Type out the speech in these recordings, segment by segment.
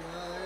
God.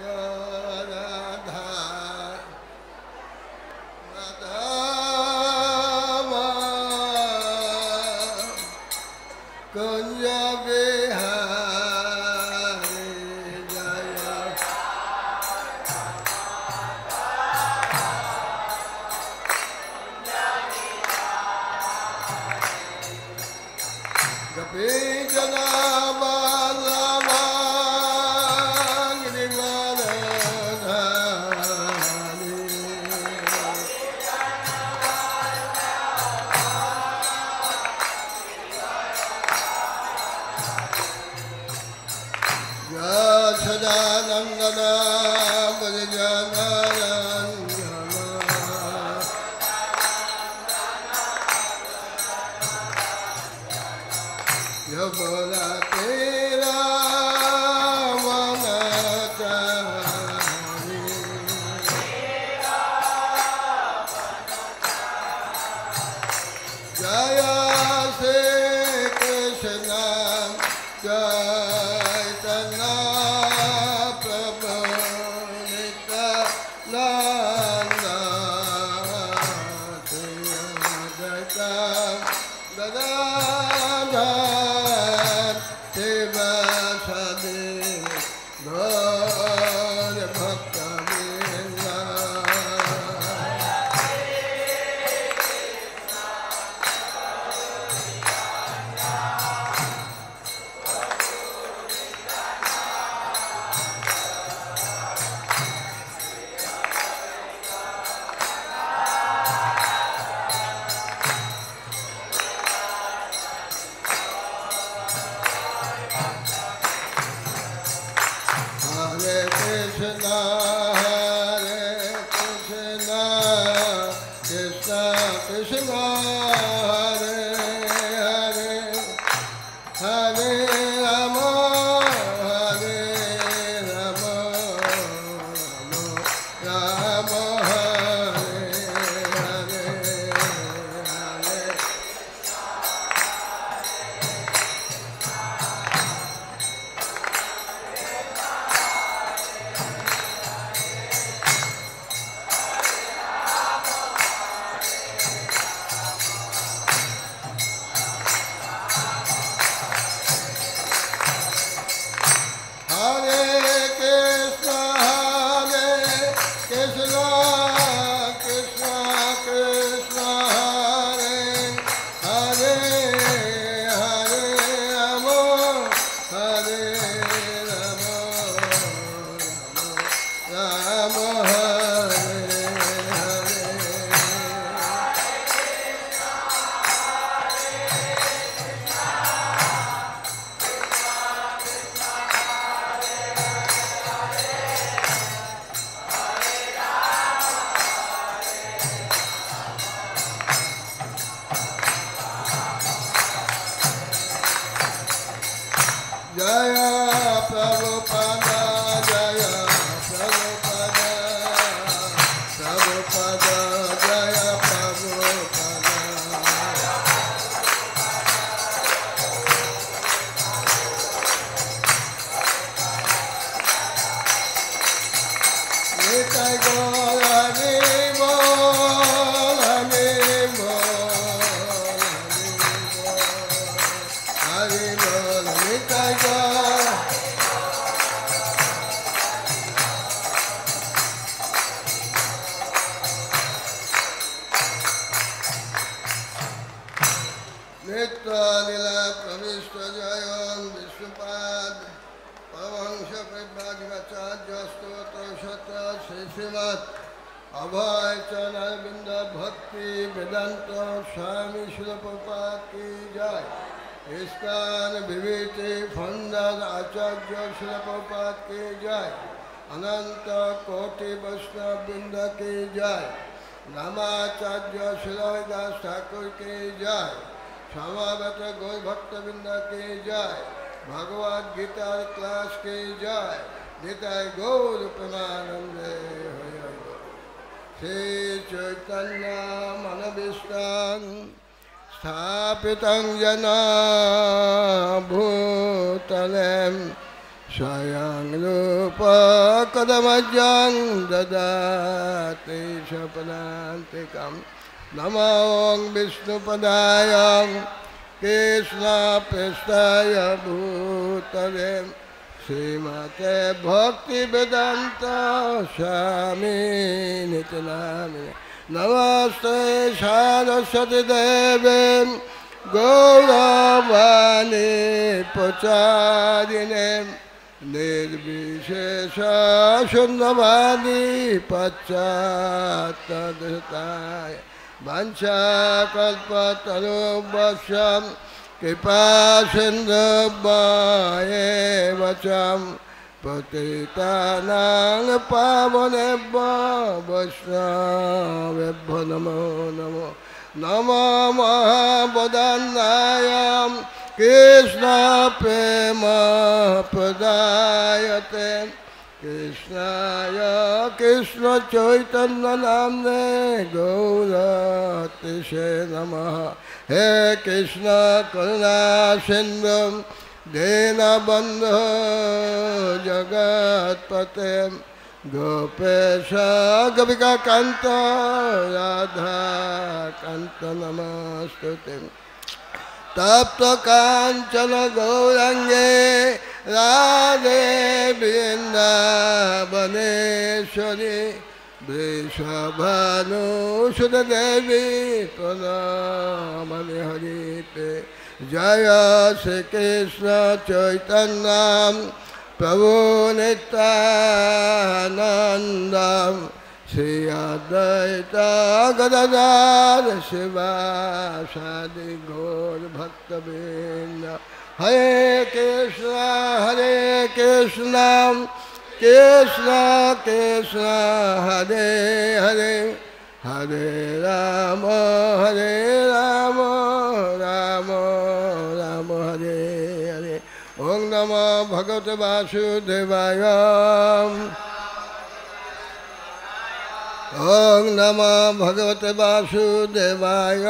भूतलं स्वयं रूप ददाते ददाति नम नमो विष्णुपदायां कृष्णापृष्ठाय भूतले श्रीमते वेदांत स्वामी नमस्ते नमस्ते देवी गोदामानि पचादिने देव विशेष सुन्दमली पचात तदकाय बाञ्च कल्पतरुम वशं कृपया सिन्धब्बाये वचम प्रतीतानां नमो महाबुदन्नायां कृष्णप्रेमप्रदायते कृष्णाय कृष्णचैतन्यनाम्ने गौरातिशे नम हे कृष्ण करुणासिन्धुं जगत जगत्पते गोपेश गोपिका कान्त राधा कान्त नमस्तुते तप्त काञ्चन गौरङ्गे राधे बृन्दावनेश्वरी वृषभानुसुरदेवी प्रणामनि हरिते जय श्रीकृष्ण चैतन्यम् प्रभु नित्यानन्दं श्री अद्वैता गदार शिवासादि घोरभक्तवृन्द हरे कृष्ण हरे कृष्ण कृष्ण कृष्ण हरे हरे हरे राम हरे राम भगवतवासुदेवाय ॐ नमो भगवतवासुदेवाय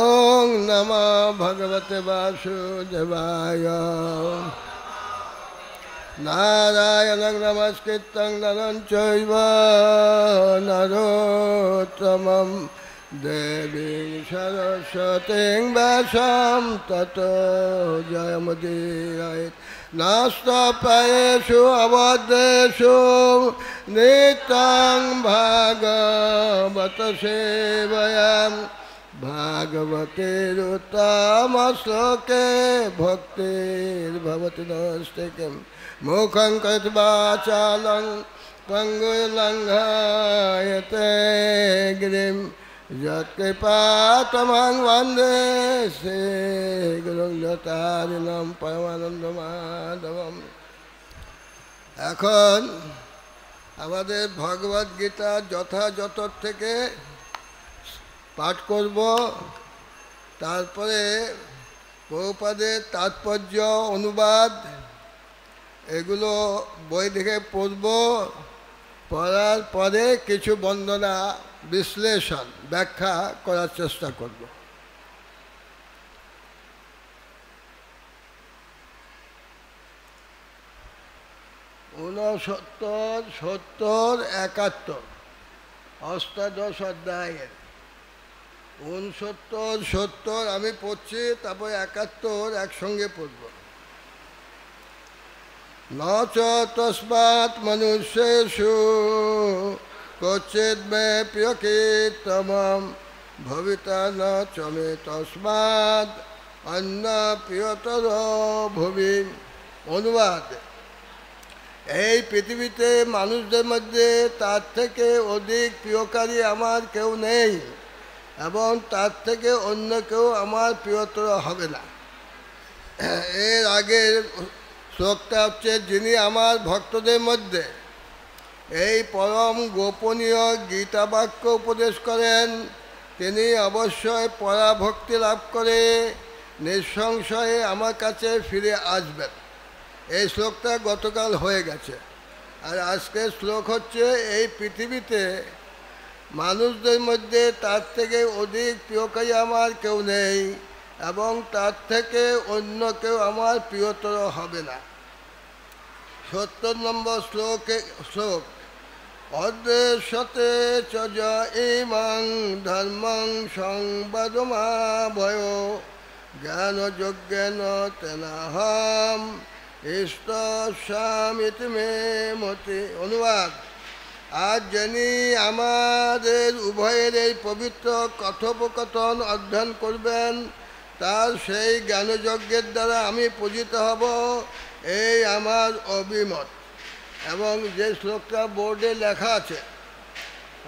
ॐ नमो भगवतवासुदेवाय नारायणं नमस्कृतं नरं चैव नरोत्तमम् देवीं सरस्वतीं वशां ततो जयमुदीरयेत् नास्तपयेषु अवधेषु नितां भागवत सेवयाम् भागवतेरुत्तमश्लोके भक्तिर्भवति नास्तिकं मुखं कृत्वाचालं चालं पङ्गुर्लङ्घायते गिरिम् যৎকৃপাতমান বন্দে সে গুরু পরমানন্দ মাধবম এখন আমাদের ভগবদ গীতা যথাযথ থেকে পাঠ করব তারপরে বহুপাদের তাৎপর্য অনুবাদ এগুলো বই থেকে পড়ব পড়ার পরে কিছু বন্দনা বিশ্লেষণ ব্যাখ্যা করার চেষ্টা করব ঊনসত্তর সত্তর একাত্তর অষ্টাদশ অধ্যায়ের উনসত্তর সত্তর আমি পড়ছি তারপর একাত্তর একসঙ্গে পড়ব ন তসমাত তস্মাৎ क्वचिद् মে प्रियकीर्तमं ভবিতা न চমে তসমাদ অন্য প্রিয়তর ভূমি অনুবাদ এই পৃথিবীতে মানুষদের মধ্যে তার থেকে অধিক প্রিয়কারী আমার কেউ নেই এবং তার থেকে অন্য কেউ আমার প্রিয়তর হবে না এর আগের শ্লোকটা হচ্ছে যিনি আমার ভক্তদের মধ্যে এই পরম গোপনীয় গীতাবাক্য উপদেশ করেন তিনি অবশ্যই পরাভক্তি লাভ করে নিঃসংশয়ে আমার কাছে ফিরে আসবেন এই শ্লোকটা গতকাল হয়ে গেছে আর আজকের শ্লোক হচ্ছে এই পৃথিবীতে মানুষদের মধ্যে তার থেকে অধিক প্রিয়কারী আমার কেউ নেই এবং তার থেকে অন্য কেউ আমার প্রিয়তর হবে না সত্তর নম্বর শ্লোকে শ্লোক অদ্বেশ্যতে চজ ইমাং ধর্মং সংবাদমা ভয় জ্ঞানযজ্ঞেন তেনাহম ইষ্টস্বামিতি মে মতে অনুবাদ আজ যিনি আমাদের উভয়ের এই পবিত্র কথোপকথন অধ্যয়ন করবেন তার সেই জ্ঞানযজ্ঞের দ্বারা আমি পূজিত হব এই আমার অভিমত এবং যে শ্লোকটা বোর্ডে লেখা আছে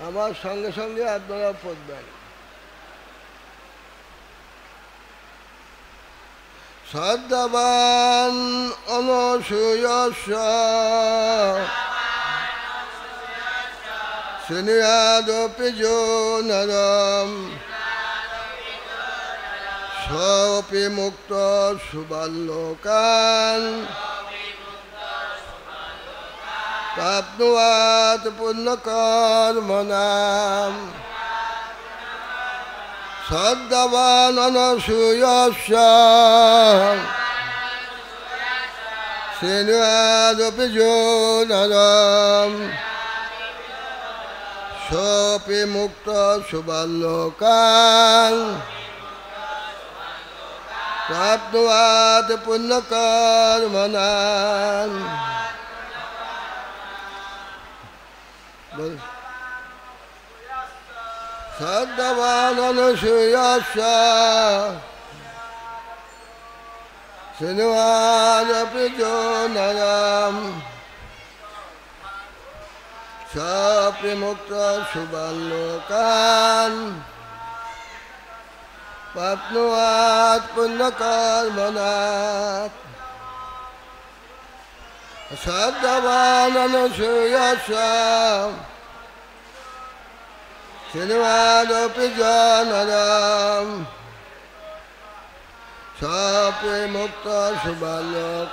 আমার সঙ্গে সঙ্গে আপনারা পড়বেন সদ্যবান অনসূয়স শুনিয়াদপি যো নরম সপি মুক্ত সুবাল্লোকান প্রাপ্নুয়াত পুণ্যকর্মণাম সদ্যবাননসূয়স্য শ্রীনিয়াদপি যো নরম সোপি মুক্ত সুবাল্লোকান প্রাপ্নুয়াত পুণ্যকর্মণাম सद्दवानन श्रेयस्या शृण्वानपि जो नयाम् स प्रिमुक्तशुभल्लोकान् प्राप्नुवात् पुण्यकर्मणात् أشهد وانا نسي الشام سنوال بجان رام شاپی مکتا شبالوکان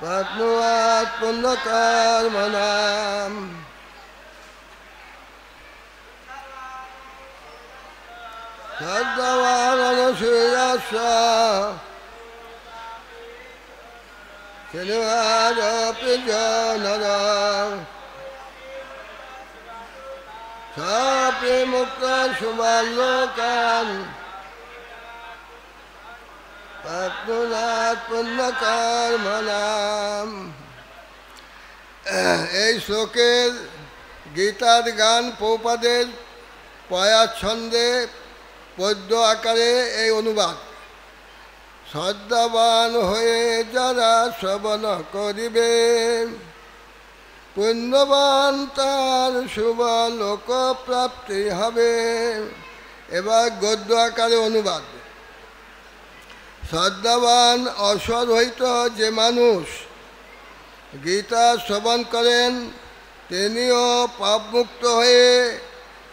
پتنوات پندکار منام شد وانا نسي الشام প্রিয়নরা সপ্রেমুক্ত সুমাল্লোকান পাপ্রনাথ পুণ্যকর্মনাম এই শ্লোকের গীতার গান পৌপাদের পয়া ছন্দে পদ্য আকারে এই অনুবাদ শ্রদ্ধাবান হয়ে যারা শ্রবণ করিবে পুণ্যবান তার শুভ লোক প্রাপ্তি হবে এবার গদ্য আকারে অনুবাদ শ্রদ্ধাবান হইত যে মানুষ গীতা শ্রবণ করেন তিনিও পাপমুক্ত হয়ে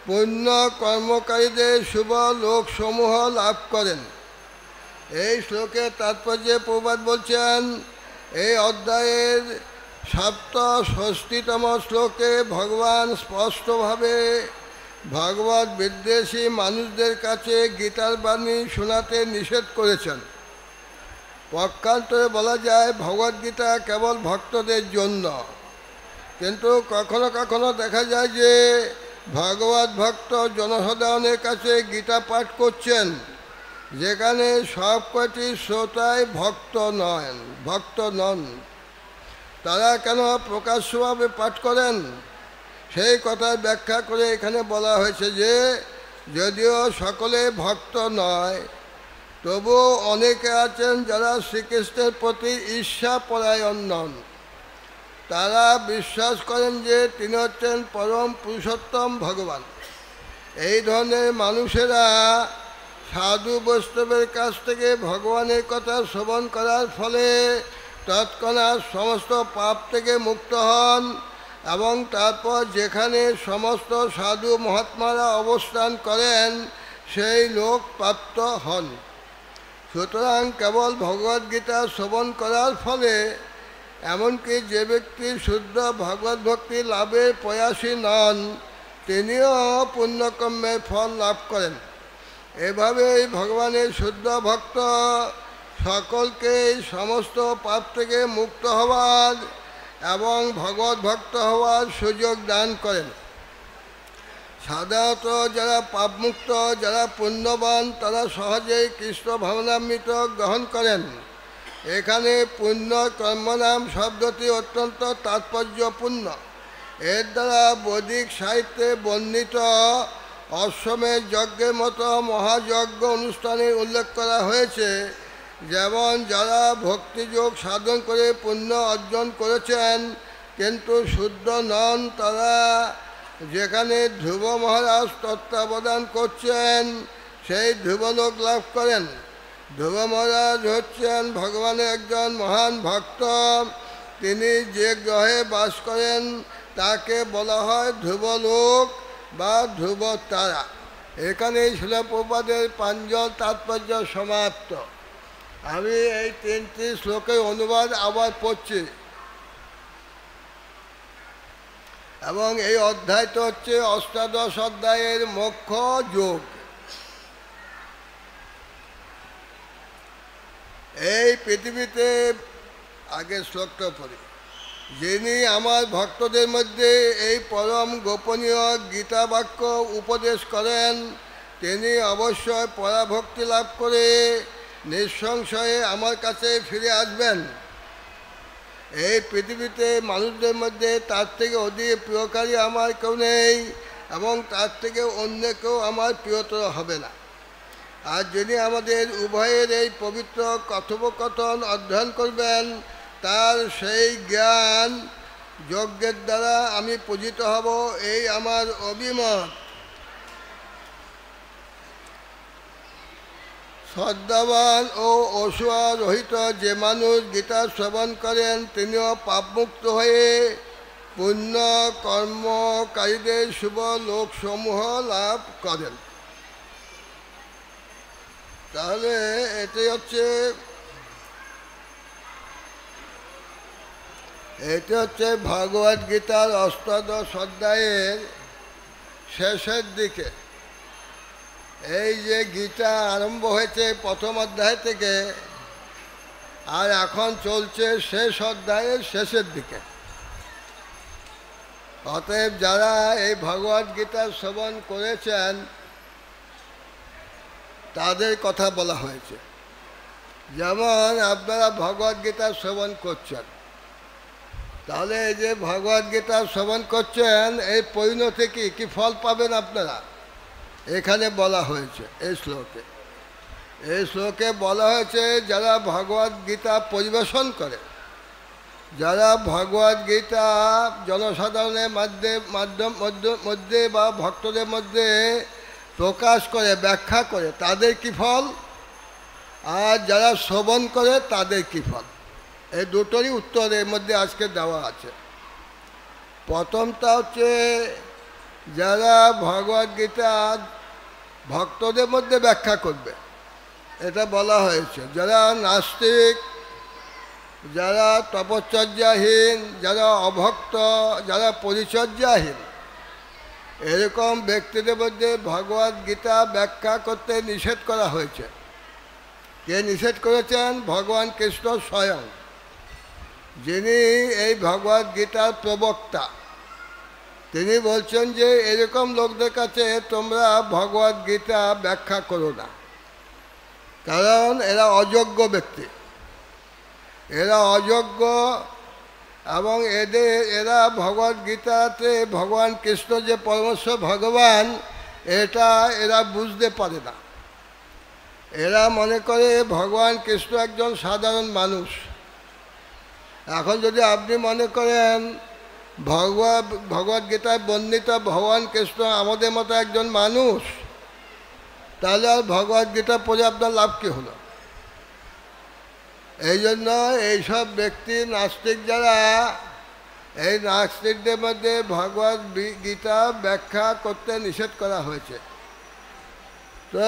পুণ্য কর্মকারীদের শুভ লোকসমূহ লাভ করেন এই শ্লোকের তাৎপর্যে প্রবাদ বলছেন এই অধ্যায়ের ষষ্ঠীতম শ্লোকে ভগবান স্পষ্টভাবে ভগবত বিদ্বেষী মানুষদের কাছে গীতার বাণী শোনাতে নিষেধ করেছেন পক্ষান্তরে বলা যায় ভগবদ্গীতা কেবল ভক্তদের জন্য কিন্তু কখনো কখনো দেখা যায় যে ভগবত ভক্ত জনসাধারণের কাছে গীতা পাঠ করছেন যেখানে সব কটি শ্রোতাই ভক্ত নন ভক্ত নন তারা কেন প্রকাশ্যভাবে পাঠ করেন সেই কথা ব্যাখ্যা করে এখানে বলা হয়েছে যে যদিও সকলে ভক্ত নয় তবু অনেকে আছেন যারা শ্রীকৃষ্ণের প্রতি ঈর্ষাপরায়ণ নন তারা বিশ্বাস করেন যে তিনি হচ্ছেন পরম পুরুষোত্তম ভগবান এই ধরনের মানুষেরা সাধু বৈষ্ণবের কাছ থেকে ভগবানের কথা শ্রবণ করার ফলে তৎক্ষণাৎ সমস্ত পাপ থেকে মুক্ত হন এবং তারপর যেখানে সমস্ত সাধু মহাত্মারা অবস্থান করেন সেই লোক প্রাপ্ত হন সুতরাং কেবল ভগবদ্গীতা শ্রবণ করার ফলে এমনকি যে ব্যক্তি শুদ্ধ ভগবত ভক্তি লাভের প্রয়াসী নন তিনিও পুণ্যকর্মের ফল লাভ করেন এভাবেই ভগবানের শুদ্ধ ভক্ত সকলকে সমস্ত পাপ থেকে মুক্ত হওয়ার এবং ভগবত ভক্ত হওয়ার সুযোগ দান করেন সাধারণত যারা পাপমুক্ত যারা পুণ্যবান তারা সহজেই কৃষ্ণ ভাবনামৃত গ্রহণ করেন এখানে পুণ্য কর্মনাম শব্দটি অত্যন্ত তাৎপর্যপূর্ণ এর দ্বারা বৈদিক সাহিত্যে বর্ণিত অশ্বমের যজ্ঞের মতো মহাযজ্ঞ অনুষ্ঠানে উল্লেখ করা হয়েছে যেমন যারা ভক্তিযোগ সাধন করে পুণ্য অর্জন করেছেন কিন্তু শুদ্ধ নন তারা যেখানে ধ্রুব মহারাজ তত্ত্বাবধান করছেন সেই ধ্রুবলোক লাভ করেন ধ্রুব মহারাজ হচ্ছেন ভগবানের একজন মহান ভক্ত তিনি যে গ্রহে বাস করেন তাকে বলা হয় ধ্রুবলোক বা ধ্রুব তারা এখানেই শিলপ্রপাদের পাঞ্জল তাৎপর্য সমাপ্ত আমি এই তিনটি শ্লোকের অনুবাদ আবার পড়ছি এবং এই অধ্যায়টা হচ্ছে অষ্টাদশ অধ্যায়ের মুখ্য যোগ এই পৃথিবীতে আগে শ্লোকটা পড়ি যিনি আমার ভক্তদের মধ্যে এই পরম গোপনীয় গীতা বাক্য উপদেশ করেন তিনি অবশ্যই পরাভক্তি লাভ করে নিঃসংশয়ে আমার কাছে ফিরে আসবেন এই পৃথিবীতে মানুষদের মধ্যে তার থেকে অধিক প্রিয়কারী আমার কেউ নেই এবং তার থেকে অন্য কেউ আমার প্রিয়তর হবে না আর যিনি আমাদের উভয়ের এই পবিত্র কথোপকথন অধ্যয়ন করবেন তার সেই জ্ঞান যজ্ঞের দ্বারা আমি পূজিত হব এই আমার অভিমত শ্রদ্ধাবান ও অসুয়া রহিত যে মানুষ গীতা শ্রবণ করেন তিনিও পাপমুক্ত হয়ে পুণ্য কর্মকারীদের শুভ লোকসমূহ লাভ করেন তাহলে এটাই হচ্ছে এটা হচ্ছে ভগবদ গীতার অষ্টাদশ অধ্যায়ের শেষের দিকে এই যে গীতা আরম্ভ হয়েছে প্রথম অধ্যায় থেকে আর এখন চলছে শেষ অধ্যায়ের শেষের দিকে অতএব যারা এই ভগবদ গীতা শ্রবণ করেছেন তাদের কথা বলা হয়েছে যেমন আপনারা ভগবদ গীতা শ্রবণ করছেন তাহলে এই যে ভগবান গীতা শ্রবণ করছেন এই পরিণতি কি কি ফল পাবেন আপনারা এখানে বলা হয়েছে এই শ্লোকে এই শ্লোকে বলা হয়েছে যারা ভগবদ গীতা পরিবেশন করে যারা ভগবদ গীতা জনসাধারণের মধ্যে মাধ্যম মধ্যে বা ভক্তদের মধ্যে প্রকাশ করে ব্যাখ্যা করে তাদের কি ফল আর যারা শ্রবণ করে তাদের কি ফল এই দুটোরই উত্তর এর মধ্যে আজকে দেওয়া আছে প্রথমটা হচ্ছে যারা ভগবদ্গীতা গীতা ভক্তদের মধ্যে ব্যাখ্যা করবে এটা বলা হয়েছে যারা নাস্তিক যারা তপশ্চর্যাহীন যারা অভক্ত যারা পরিচর্যাহীন এরকম ব্যক্তিদের মধ্যে ভগবদ্গীতা গীতা ব্যাখ্যা করতে নিষেধ করা হয়েছে কে নিষেধ করেছেন ভগবান কৃষ্ণ স্বয়ং যিনি এই ভগবদ গীতার প্রবক্তা তিনি বলছেন যে এরকম লোকদের কাছে তোমরা ভগবদ গীতা ব্যাখ্যা করো না কারণ এরা অযোগ্য ব্যক্তি এরা অযোগ্য এবং এদের এরা ভগবদ গীতাতে ভগবান কৃষ্ণ যে পরমেশ্বর ভগবান এটা এরা বুঝতে পারে না এরা মনে করে ভগবান কৃষ্ণ একজন সাধারণ মানুষ এখন যদি আপনি মনে করেন ভগবত ভগবত গীতায় বর্ণিত ভগবান কৃষ্ণ আমাদের মতো একজন মানুষ তাহলে আর ভগবত গীতা পড়ে আপনার লাভ কী হলো এই জন্য এইসব ব্যক্তি নাস্তিক যারা এই নাস্তিকদের মধ্যে ভগবত গীতা ব্যাখ্যা করতে নিষেধ করা হয়েছে তো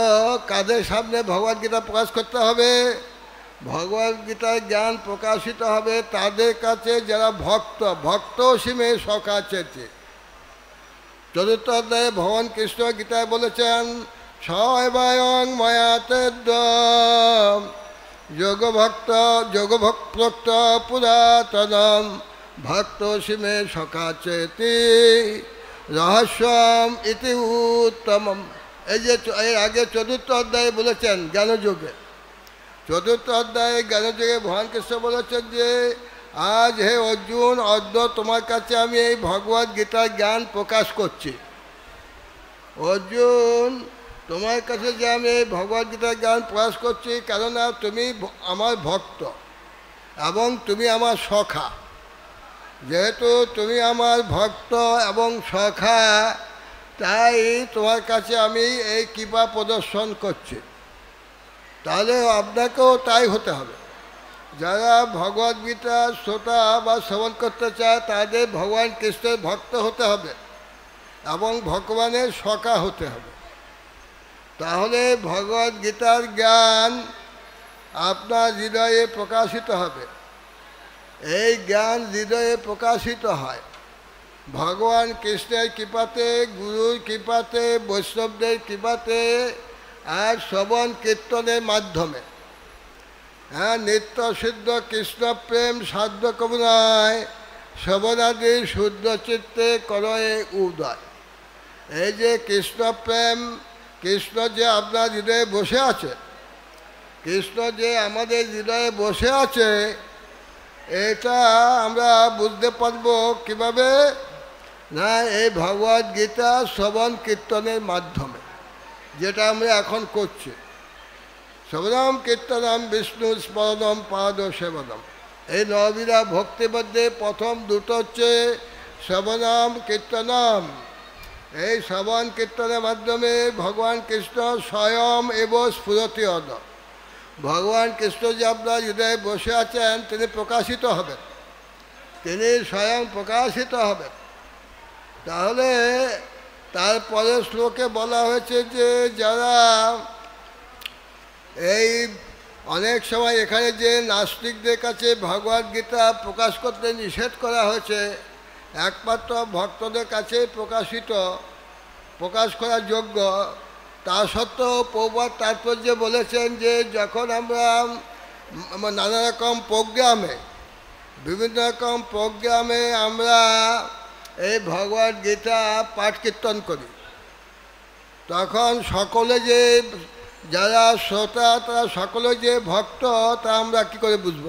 কাদের সামনে ভগবত গীতা প্রকাশ করতে হবে গীতায় জ্ঞান প্রকাশিত হবে তাদের কাছে যারা ভক্ত ভক্ত সীমে সকাচেছে চতুর্থ অধ্যায়ে ভগবান কৃষ্ণ গীতায় বলেছেন ছয়বায়ং ময়াতে যোগ যোগভক্ত যোগ ভক্ত সীমে সকাচেতি রহস্যম ইতি উত্তম এই যে এর আগে চতুর্থ অধ্যায়ে বলেছেন জ্ঞানযোগে চতুর্থ অধ্যায়ে জ্ঞানযোগে ভগবান কৃষ্ণ বলেছেন যে আজ হে অর্জুন অদ্য তোমার কাছে আমি এই ভগবত গীতার জ্ঞান প্রকাশ করছি অর্জুন তোমার কাছে যে আমি এই ভগবত গীতার জ্ঞান প্রকাশ করছি কেননা তুমি আমার ভক্ত এবং তুমি আমার সখা যেহেতু তুমি আমার ভক্ত এবং সখা তাই তোমার কাছে আমি এই কৃপা প্রদর্শন করছি তাহলে আপনাকেও তাই হতে হবে যারা গীতা শ্রোতা বা শ্রবণ করতে চায় তাদের ভগবান কৃষ্ণের ভক্ত হতে হবে এবং ভগবানের সকা হতে হবে তাহলে গীতার জ্ঞান আপনার হৃদয়ে প্রকাশিত হবে এই জ্ঞান হৃদয়ে প্রকাশিত হয় ভগবান কৃষ্ণের কৃপাতে গুরুর কৃপাতে বৈষ্ণবদের কৃপাতে আর শ্রবণ কীর্তনের মাধ্যমে হ্যাঁ নিত্য সিদ্ধ কৃষ্ণ প্রেম সাধ্য কমনায় শ্রবণাদি শুদ্ধ চিত্তে করয়ে উদয় এই যে কৃষ্ণ প্রেম কৃষ্ণ যে আপনার হৃদয়ে বসে আছে কৃষ্ণ যে আমাদের হৃদয়ে বসে আছে এটা আমরা বুঝতে পারবো কিভাবে না এই ভগবদ্গীতা শ্রবণ কীর্তনের মাধ্যমে যেটা আমরা এখন করছি সবরাম কীর্তনাম বিষ্ণু স্মরণম পাদ সেবনম এই নবীরা ভক্তি মধ্যে প্রথম দুটো হচ্ছে শ্রবণাম কীর্তনাম এই শ্রবণ কীর্তনের মাধ্যমে ভগবান কৃষ্ণ স্বয়ং এব স্ফুরতি অদ ভগবান কৃষ্ণ যে আপনার হৃদয়ে বসে আছেন তিনি প্রকাশিত হবেন তিনি স্বয়ং প্রকাশিত হবেন তাহলে তারপরে শ্লোকে বলা হয়েছে যে যারা এই অনেক সময় এখানে যে নাস্তিকদের কাছে ভগবদ গীতা প্রকাশ করতে নিষেধ করা হয়েছে একমাত্র ভক্তদের কাছে প্রকাশিত প্রকাশ করার যোগ্য তা সত্ত্বেও প্রবাদ তাৎপর্য বলেছেন যে যখন আমরা নানা রকম প্রোগ্রামে বিভিন্ন রকম প্রোগ্রামে আমরা এই ভগবদ গীতা পাঠ কীর্তন করি তখন সকলে যে যারা শ্রোতা তারা সকলে যে ভক্ত তা আমরা কী করে বুঝব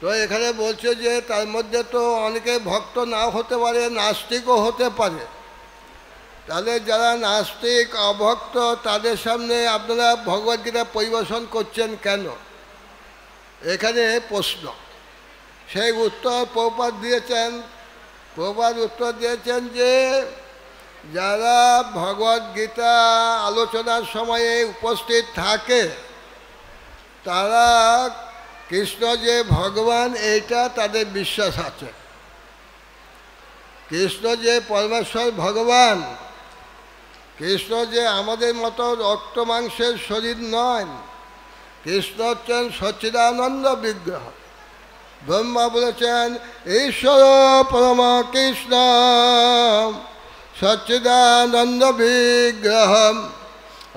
তো এখানে বলছে যে তার মধ্যে তো অনেকে ভক্ত নাও হতে পারে নাস্তিকও হতে পারে তাহলে যারা নাস্তিক অভক্ত তাদের সামনে আপনারা ভগবদ্গীতা পরিবেশন করছেন কেন এখানে প্রশ্ন সেই উত্তর প্রপাত দিয়েছেন প্রবাদ উত্তর দিয়েছেন যে যারা ভগবদ গীতা আলোচনার সময়ে উপস্থিত থাকে তারা কৃষ্ণ যে ভগবান এইটা তাদের বিশ্বাস আছে কৃষ্ণ যে পরমেশ্বর ভগবান কৃষ্ণ যে আমাদের মতো রক্ত মাংসের শরীর নয় কৃষ্ণ হচ্ছেন সচিদানন্দ বিগ্রহ ব্রহ্মা বলেছেন ঈশ্বর পরম কৃষ্ণ সচিদানন্দ বিগ্রহ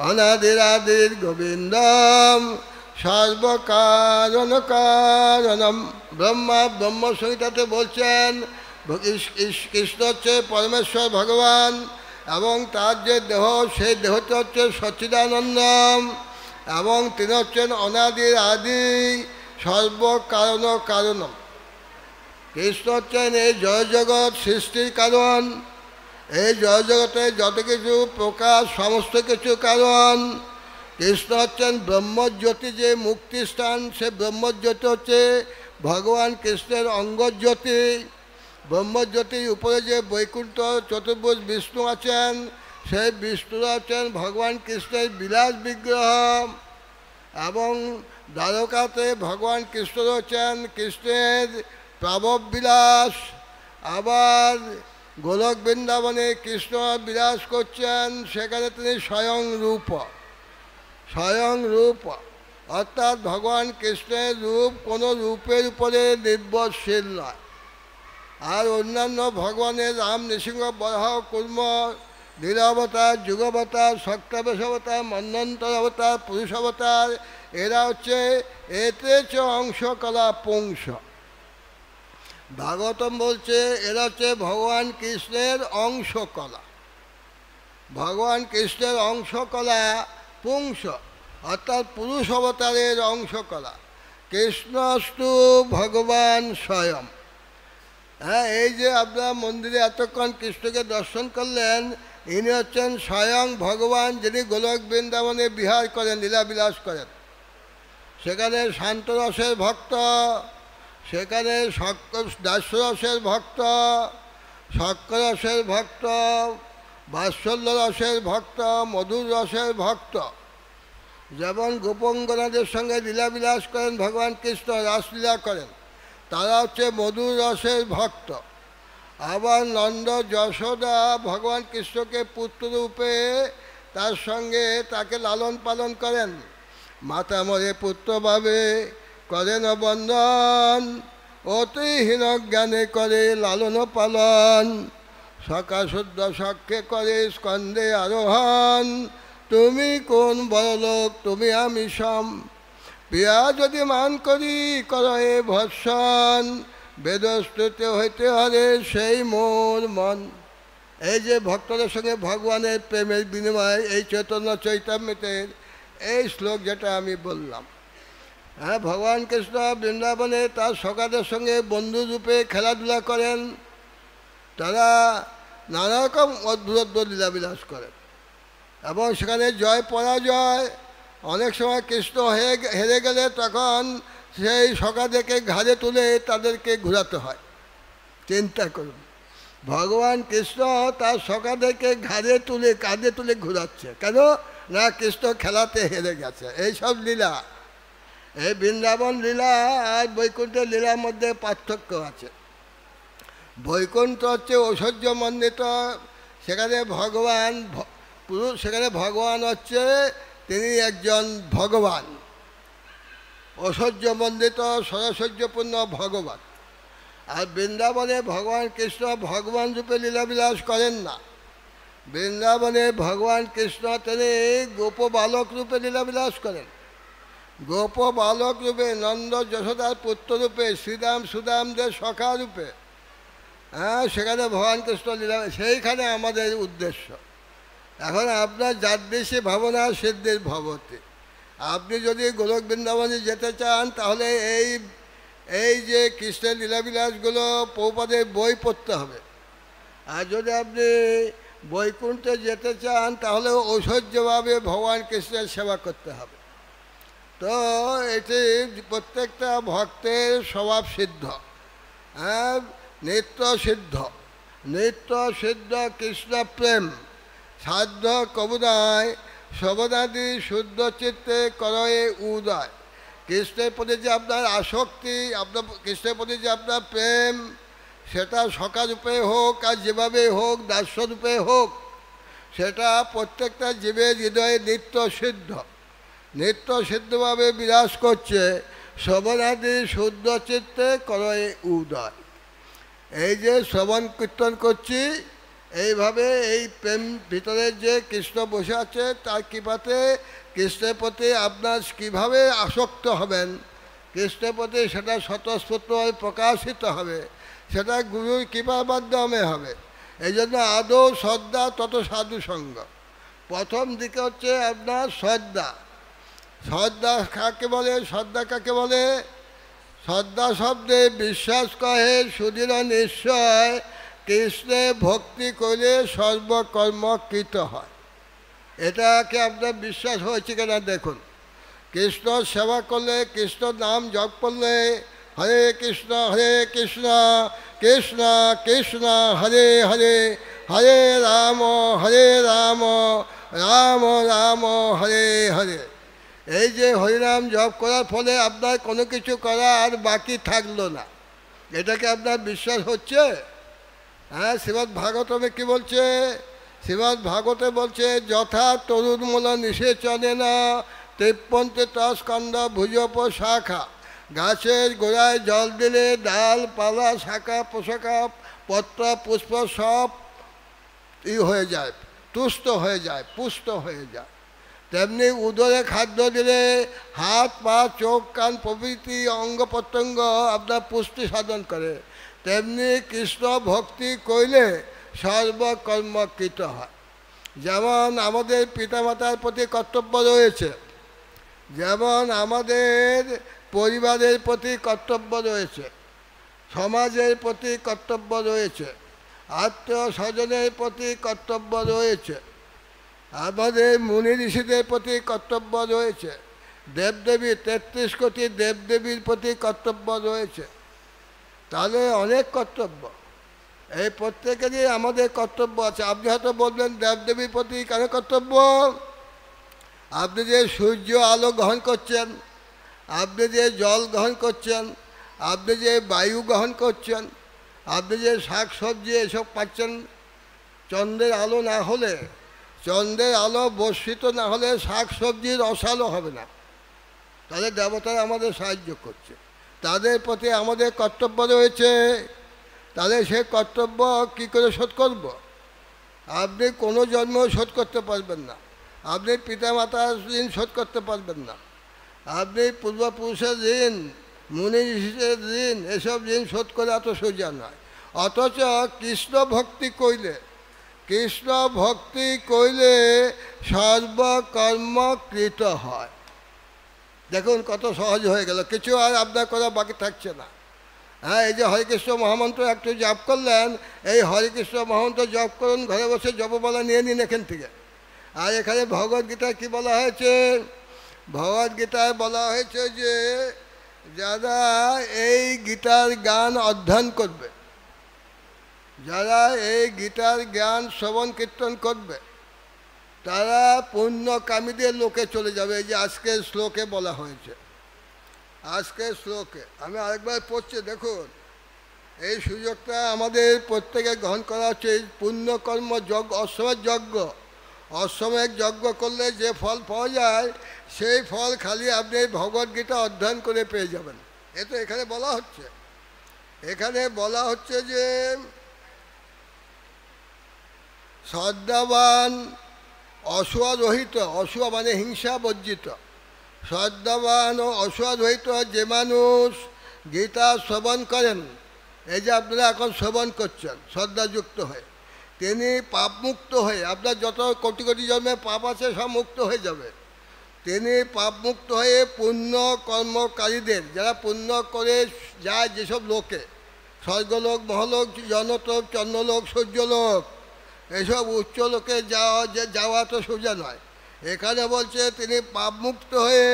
অনাদিরাদির গোবিন্দম সর্বকারণ কারণম ব্রহ্মা ব্রহ্মসংহিতাতে বলছেন কৃষ্ণ হচ্ছে পরমেশ্বর ভগবান এবং তার যে দেহ সেই দেহটি হচ্ছে সচিদানন্দম এবং তিনি হচ্ছেন অনাদির আদি সর্বকারণ কারণ কৃষ্ণ হচ্ছেন এই জড়জগৎ সৃষ্টির কারণ এই জড়জগতে যত কিছু প্রকাশ সমস্ত কিছু কারণ কৃষ্ণ হচ্ছেন ব্রহ্মজ্যোতি যে মুক্তি স্থান সে ব্রহ্মজ্যোতি হচ্ছে ভগবান কৃষ্ণের অঙ্গজ্যোতি ব্রহ্মজ্যোতির উপরে যে বৈকুণ্ঠ চতুর্ভুজ বিষ্ণু আছেন সেই বিষ্ণুরা হচ্ছেন ভগবান কৃষ্ণের বিলাস বিগ্রহ এবং দ্বারকাতে ভগবান কৃষ্ণ রয়েছেন কৃষ্ণের প্রাবব বিলাস আবার গোলক বৃন্দাবনে কৃষ্ণ বিরাজ করছেন সেখানে তিনি স্বয়ং রূপ স্বয়ং রূপ অর্থাৎ ভগবান কৃষ্ণের রূপ কোনো রূপের উপরে নির্ভরশীল নয় আর অন্যান্য ভগবানের রাম নৃসিংহ বরাহ কুর্ম লীলাবতার যুগবতার শক্তাবেশ অবতার মন্নন্তর অবতার পুরুষ অবতার এরা হচ্ছে এতে চ অংশকলা পুংস ভাগবতম বলছে এরা হচ্ছে ভগবান কৃষ্ণের অংশকলা ভগবান কৃষ্ণের অংশকলা পুংস অর্থাৎ পুরুষ অবতারের অংশকলা কৃষ্ণস্তু ভগবান স্বয়ং হ্যাঁ এই যে আপনার মন্দিরে এতক্ষণ কৃষ্ণকে দর্শন করলেন ইনি হচ্ছেন স্বয়ং ভগবান যিনি গোলক বৃন্দাবনে বিহার করেন লীলাবিলাস করেন সেখানে শান্তরসের ভক্ত সেখানে দাসরসের ভক্ত শক্করসের ভক্ত বাৎসল্য রসের ভক্ত মধুর রসের ভক্ত যেমন গোপঙ্গনাদের সঙ্গে লীলাবিলাস করেন ভগবান কৃষ্ণ রাসলীলা করেন তারা হচ্ছে মধুর রসের ভক্ত আবার নন্দ যশোদা ভগবান কৃষ্ণকে পুত্ররূপে তার সঙ্গে তাকে লালন পালন করেন মাতামরে পুত্রভাবে করেন বন্ধন অতিহীন জ্ঞানে করে লালন পালন সকা শুদ্ধ সখ্যে করে স্কন্দে আরোহণ তুমি কোন বড়লোক তুমি আমি সম পিয়া যদি মান করি কর এ ভর্ষণ বেদস্তুতে হইতে হরে সেই মোর মন এই যে ভক্তদের সঙ্গে ভগবানের প্রেমের বিনিময় এই চৈতন্য চৈতন্যতের এই শ্লোক যেটা আমি বললাম হ্যাঁ ভগবান কৃষ্ণ বৃন্দাবনে তার সকাদের সঙ্গে বন্ধুরূপে খেলাধুলা করেন তারা নানা রকম অদ্ভুত লীলাবিলাস করেন এবং সেখানে জয় পরাজয় অনেক সময় কৃষ্ণ হয়ে হেরে গেলে তখন সেই সকাদেরকে ঘাড়ে তুলে তাদেরকে ঘুরাতে হয় চিন্তা করুন ভগবান কৃষ্ণ তার সকাদেরকে ঘাড়ে তুলে কাঁধে তুলে ঘুরাচ্ছে কেন না কৃষ্ণ খেলাতে হেরে গেছে এইসব লীলা এই বৃন্দাবন লীলা আর বৈকুণ্ঠ লীলার মধ্যে পার্থক্য আছে বৈকুণ্ঠ হচ্ছে ঐশ্বর্যমণ্ডিত সেখানে ভগবান পুরুষ সেখানে ভগবান হচ্ছে তিনি একজন ভগবান ঐশ্বর্যমণ্ডিত সরসৈর্যপূর্ণ ভগবান আর বৃন্দাবনে ভগবান কৃষ্ণ ভগবান রূপে লীলাবিলাস করেন না বৃন্দাবনে ভগবান কৃষ্ণ তিনি গোপ বালক রূপে লীলাবিলাস করেন গোপ বালক রূপে নন্দ যশোদার পুত্ররূপে শ্রীরাম সুদামদের সখা রূপে হ্যাঁ সেখানে ভগবান কৃষ্ণ লীলা সেইখানে আমাদের উদ্দেশ্য এখন আপনার যার যাদৃশী ভাবনা সিদ্ধির ভবতে আপনি যদি গোলক বৃন্দাবনে যেতে চান তাহলে এই এই যে কৃষ্ণের লীলাবিলাসগুলো পৌপাদের বই পড়তে হবে আর যদি আপনি বৈকুণ্ঠে যেতে চান তাহলে ঐশ্বর্যভাবে ভগবান কৃষ্ণের সেবা করতে হবে তো এটি প্রত্যেকটা ভক্তের স্বভাব সিদ্ধ হ্যাঁ নৃত্য সিদ্ধ নৃত্য সিদ্ধ কৃষ্ণ প্রেম সাধ্য কবুদায় সবদাদি শুদ্ধ চিত্তে করয়ে উদয় কৃষ্ণের প্রতি যে আপনার আসক্তি আপনার কৃষ্ণের প্রতি যে আপনার প্রেম সেটা সকারূপে হোক আর যেভাবে হোক দাস্যরূপে হোক সেটা প্রত্যেকটা জীবের হৃদয়ে নিত্য সিদ্ধ নিত্য সিদ্ধভাবে বিরাজ করছে শ্রবণাদি শুদ্ধ চিত্তে করয় উদয় এই যে শ্রবণ কীর্তন করছি এইভাবে এই প্রেম ভিতরে যে কৃষ্ণ বসে আছে তার কৃপাতে কৃষ্ণের প্রতি আপনার কীভাবে আসক্ত হবেন কৃষ্ণের প্রতি সেটা স্বতঃস্ফূর্তভাবে প্রকাশিত হবে সেটা গুরুর কৃপার মাধ্যমে হবে এই জন্য আদৌ শ্রদ্ধা তত সাধু সঙ্গ প্রথম দিকে হচ্ছে আপনার শ্রদ্ধা শ্রদ্ধা কাকে বলে শ্রদ্ধা কাকে বলে শ্রদ্ধা শব্দে বিশ্বাস কহে সুদীর নিশ্চয় কৃষ্ণে ভক্তি করে সর্বকর্ম কৃত হয় এটাকে আপনার বিশ্বাস হয়েছে কিনা দেখুন কৃষ্ণ সেবা করলে কৃষ্ণ নাম জপ করলে হরে কৃষ্ণ হরে কৃষ্ণ কৃষ্ণ কৃষ্ণ হরে হরে হরে রাম হরে রাম রাম রাম হরে হরে এই যে হরিনাম জপ করার ফলে আপনার কোনো কিছু করা আর বাকি থাকলো না এটাকে আপনার বিশ্বাস হচ্ছে হ্যাঁ শ্রীমৎ ভাগবতমে কি বলছে শ্রীমৎ ভাগবতে বলছে যথা তরুণমূল চলে না তেপ্পন্তে তস্কন্দ ভুজপ শাখা গাছের গোড়ায় জল দিলে ডাল পালা শাখা পোশাকা পত্র পুষ্প সব ই হয়ে যায় তুষ্ট হয়ে যায় পুষ্ট হয়ে যায় তেমনি উদরে খাদ্য দিলে হাত পা চোখ কান প্রভৃতি অঙ্গ প্রত্যঙ্গ আপনার পুষ্টি সাধন করে তেমনি কৃষ্ণ ভক্তি কইলে সর্বকর্মকৃত হয় যেমন আমাদের পিতামাতার প্রতি কর্তব্য রয়েছে যেমন আমাদের পরিবারের প্রতি কর্তব্য রয়েছে সমাজের প্রতি কর্তব্য রয়েছে আত্মীয় স্বজনের প্রতি কর্তব্য রয়েছে আমাদের মুনি ঋষিদের প্রতি কর্তব্য রয়েছে দেবদেবী তেত্রিশ কোটি দেবদেবীর প্রতি কর্তব্য রয়েছে তাহলে অনেক কর্তব্য এই প্রত্যেকেরই আমাদের কর্তব্য আছে আপনি হয়তো বলবেন দেবদেবীর প্রতি কেন কর্তব্য আপনি যে সূর্য আলো গ্রহণ করছেন আপনি যে জল গ্রহণ করছেন আপনি যে বায়ু গ্রহণ করছেন আপনি যে শাক সবজি এসব পাচ্ছেন চন্দ্রের আলো না হলে চন্দ্রের আলো বর্ষিত না হলে শাক সবজির রসালো হবে না তাদের দেবতারা আমাদের সাহায্য করছে তাদের প্রতি আমাদের কর্তব্য রয়েছে তাহলে সে কর্তব্য কি করে শোধ করব। আপনি কোনো জন্ম শোধ করতে পারবেন না আপনি পিতামাতার ঋণ শোধ করতে পারবেন না আপনি পূর্বপুরুষের ঋণ মুনি ঋষিদের ঋণ এসব ঋণ শোধ করে এত সোজা নয় অথচ কৃষ্ণ ভক্তি কইলে কৃষ্ণ ভক্তি কইলে সর্বকর্ম কৃত হয় দেখুন কত সহজ হয়ে গেল কিছু আর আবদার করা বাকি থাকছে না হ্যাঁ এই যে হরেকৃষ্ণ মহামন্ত্র একটু জপ করলেন এই হরেকৃষ্ণ মহামন্ত্র জপ করুন ঘরে বসে জপমালা নিয়ে নিন এখান থেকে আর এখানে ভগবদ্গীতায় কী বলা হয়েছে ভগবদ্গীতায় বলা হয়েছে যে যারা এই গীতার জ্ঞান অধ্যয়ন করবে যারা এই গীতার জ্ঞান শ্রবণ কীর্তন করবে তারা পুণ্যকামীদের লোকে চলে যাবে যে আজকের শ্লোকে বলা হয়েছে আজকের শ্লোকে আমি আরেকবার পড়ছি দেখুন এই সুযোগটা আমাদের প্রত্যেকে গ্রহণ করা উচিত পুণ্যকর্ম যজ্ঞ অসময় যজ্ঞ অসময়ের যজ্ঞ করলে যে ফল পাওয়া যায় সেই ফল খালি আপনি এই ভগবদ্গীতা অধ্যয়ন করে পেয়ে যাবেন এ তো এখানে বলা হচ্ছে এখানে বলা হচ্ছে যে শ্রদ্ধাবান অসুয়ারহিত অসুয়া মানে হিংসা বর্জিত শ্রদ্ধাবান ও অসুয়ারহিত যে মানুষ গীতা শ্রবণ করেন এই যে আপনারা এখন শ্রবণ করছেন শ্রদ্ধাযুক্ত হয়ে তিনি পাপমুক্ত হয়ে আপনার যত কোটি কোটি জন্মে পাপ আছে সব মুক্ত হয়ে যাবে ট্রেনে পাপমুক্ত হয়ে পুণ্য কর্মকারীদের যারা পুণ্য করে যায় যেসব লোকে স্বর্গলোক মহলোক জনতোক চন্দ্রলোক সূর্যলোক এসব উচ্চ লোকে যাওয়া যাওয়া তো সোজা নয় এখানে বলছে তিনি পাপমুক্ত হয়ে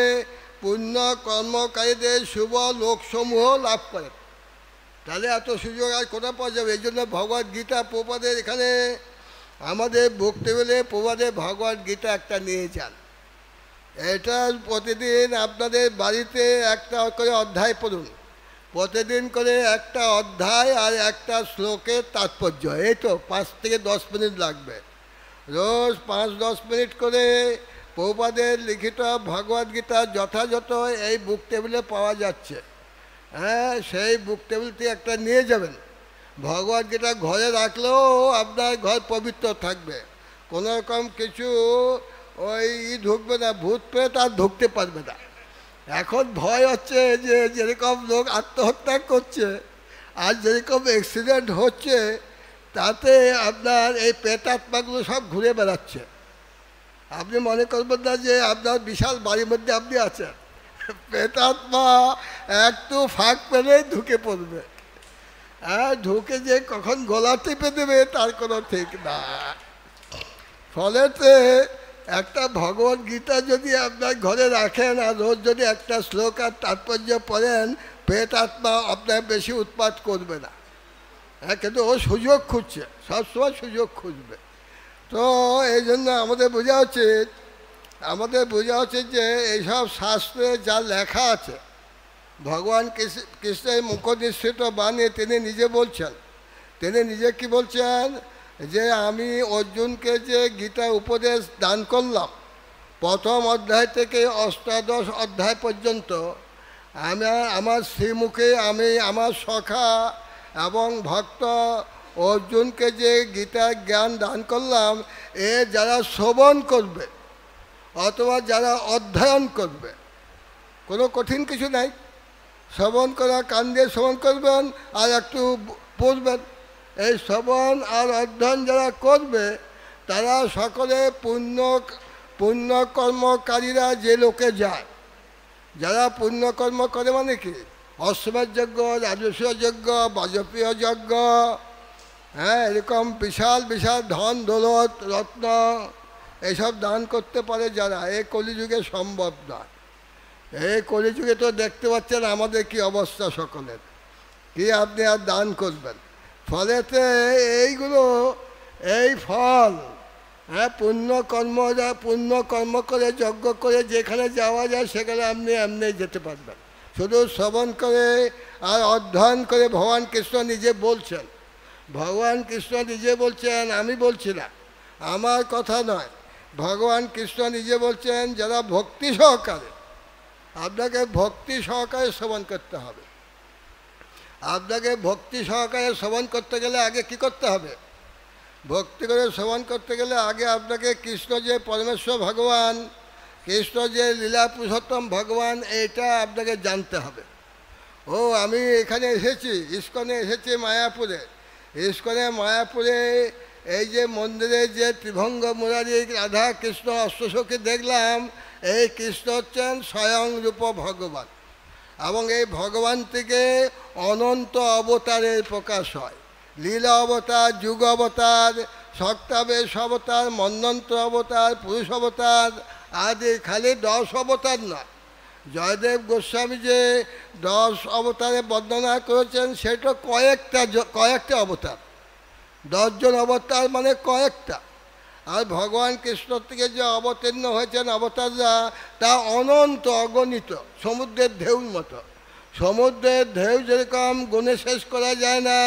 পুণ্য কর্মকারীদের শুভ লোকসমূহ লাভ করেন তাহলে এত সুযোগ আর কোথাও পাওয়া যাবে এই জন্য গীতা প্রপাদের এখানে আমাদের বুক প্রপাদে প্রবাদে গীতা একটা নিয়ে যান এটা প্রতিদিন আপনাদের বাড়িতে একটা করে অধ্যায় পড়ুন প্রতিদিন করে একটা অধ্যায় আর একটা শ্লোকের তাৎপর্য এই তো পাঁচ থেকে দশ মিনিট লাগবে রোজ পাঁচ দশ মিনিট করে পৌপাদের লিখিত গীতা যথাযথ এই বুক টেবিলে পাওয়া যাচ্ছে হ্যাঁ সেই বুক টেবিলটি একটা নিয়ে যাবেন গীতা ঘরে রাখলেও আপনার ঘর পবিত্র থাকবে কোনোরকম কিছু ওই ঢুকবে না ভূত পেয়ে তার ঢুকতে পারবে না এখন ভয় হচ্ছে যে যেরকম লোক আত্মহত্যা করছে আর যেরকম অ্যাক্সিডেন্ট হচ্ছে তাতে আপনার এই পেতাত্মাগুলো সব ঘুরে বেড়াচ্ছে আপনি মনে করবেন না যে আপনার বিশাল বাড়ির মধ্যে আপনি আছেন পেতাত্মা একটু ফাঁক পেলেই ঢুকে পড়বে হ্যাঁ ঢুকে যে কখন গলা টিপে দেবে তার কোনো ঠিক না ফলেতে একটা ভগবত গীতা যদি আপনার ঘরে রাখেন আর রোজ যদি একটা শ্লোক আর তাৎপর্য পড়েন পেট আত্মা আপনার বেশি উৎপাত করবে না হ্যাঁ কিন্তু ও সুযোগ খুঁজছে সবসময় সুযোগ খুঁজবে তো এই জন্য আমাদের বোঝা উচিত আমাদের বোঝা উচিত যে এইসব শাস্ত্রে যা লেখা আছে ভগবান কৃষ্ণের মুখনিঃসৃত বাণী তিনি নিজে বলছেন তিনি নিজে কি বলছেন যে আমি অর্জুনকে যে গীতা উপদেশ দান করলাম প্রথম অধ্যায় থেকে অষ্টাদশ অধ্যায় পর্যন্ত আমি আমার শ্রীমুখে আমি আমার সখা এবং ভক্ত অর্জুনকে যে গীতার জ্ঞান দান করলাম এ যারা শ্রবণ করবে অথবা যারা অধ্যয়ন করবে কোনো কঠিন কিছু নাই শ্রবণ করা কান দিয়ে শ্রবণ করবেন আর একটু পড়বেন এই শ্রবণ আর অধ্যয়ন যারা করবে তারা সকলে পুণ্য পুণ্যকর্মকারীরা যে লোকে যায় যারা পুণ্যকর্ম করে মানে কি অশ্বের যজ্ঞ রাজস্ব যজ্ঞ বাজপেয় যজ্ঞ হ্যাঁ এরকম বিশাল বিশাল ধন দৌলত রত্ন এসব দান করতে পারে যারা এ কলিযুগে সম্ভব নয় এই কলিযুগে তো দেখতে পাচ্ছেন আমাদের কি অবস্থা সকলের কি আপনি আর দান করবেন ফলেতে এইগুলো এই ফল হ্যাঁ পুণ্যকর্ম যা পুণ্যকর্ম করে যজ্ঞ করে যেখানে যাওয়া যায় সেখানে আপনি এমনি যেতে পারবেন শুধু শ্রবণ করে আর অধ্যয়ন করে ভগবান কৃষ্ণ নিজে বলছেন ভগবান কৃষ্ণ নিজে বলছেন আমি বলছি না আমার কথা নয় ভগবান কৃষ্ণ নিজে বলছেন যারা ভক্তি সহকারে আপনাকে ভক্তি সহকারে শ্রবণ করতে হবে আপনাকে ভক্তি সহকারে শ্রবণ করতে গেলে আগে কি করতে হবে ভক্তি করে শ্রবণ করতে গেলে আগে আপনাকে কৃষ্ণ যে পরমেশ্বর ভগবান কৃষ্ণ যে লীলা পুরুষোত্তম ভগবান এটা আপনাকে জানতে হবে ও আমি এখানে এসেছি ইস্কনে এসেছি মায়াপুরে ইস্কনে মায়াপুরে এই যে মন্দিরে যে ত্রিভঙ্গ মুরারি রাধা কৃষ্ণ অষ্টসখী দেখলাম এই কৃষ্ণ হচ্ছেন স্বয়ং রূপ ভগবান এবং এই ভগবান থেকে অনন্ত অবতারের প্রকাশ হয় লীলা অবতার যুগ অবতার শক্তাবেশ অবতার মন্নন্ত্র অবতার পুরুষ অবতার আদি খালি দশ অবতার নয় জয়দেব গোস্বামী যে দশ অবতারে বর্ণনা করেছেন সেটা কয়েকটা কয়েকটা অবতার দশজন অবতার মানে কয়েকটা আর ভগবান কৃষ্ণ থেকে যে অবতীর্ণ হয়েছেন অবতাররা তা অনন্ত অগণিত সমুদ্রের ঢেউর মতো সমুদ্রের ঢেউ যেরকম গুণে শেষ করা যায় না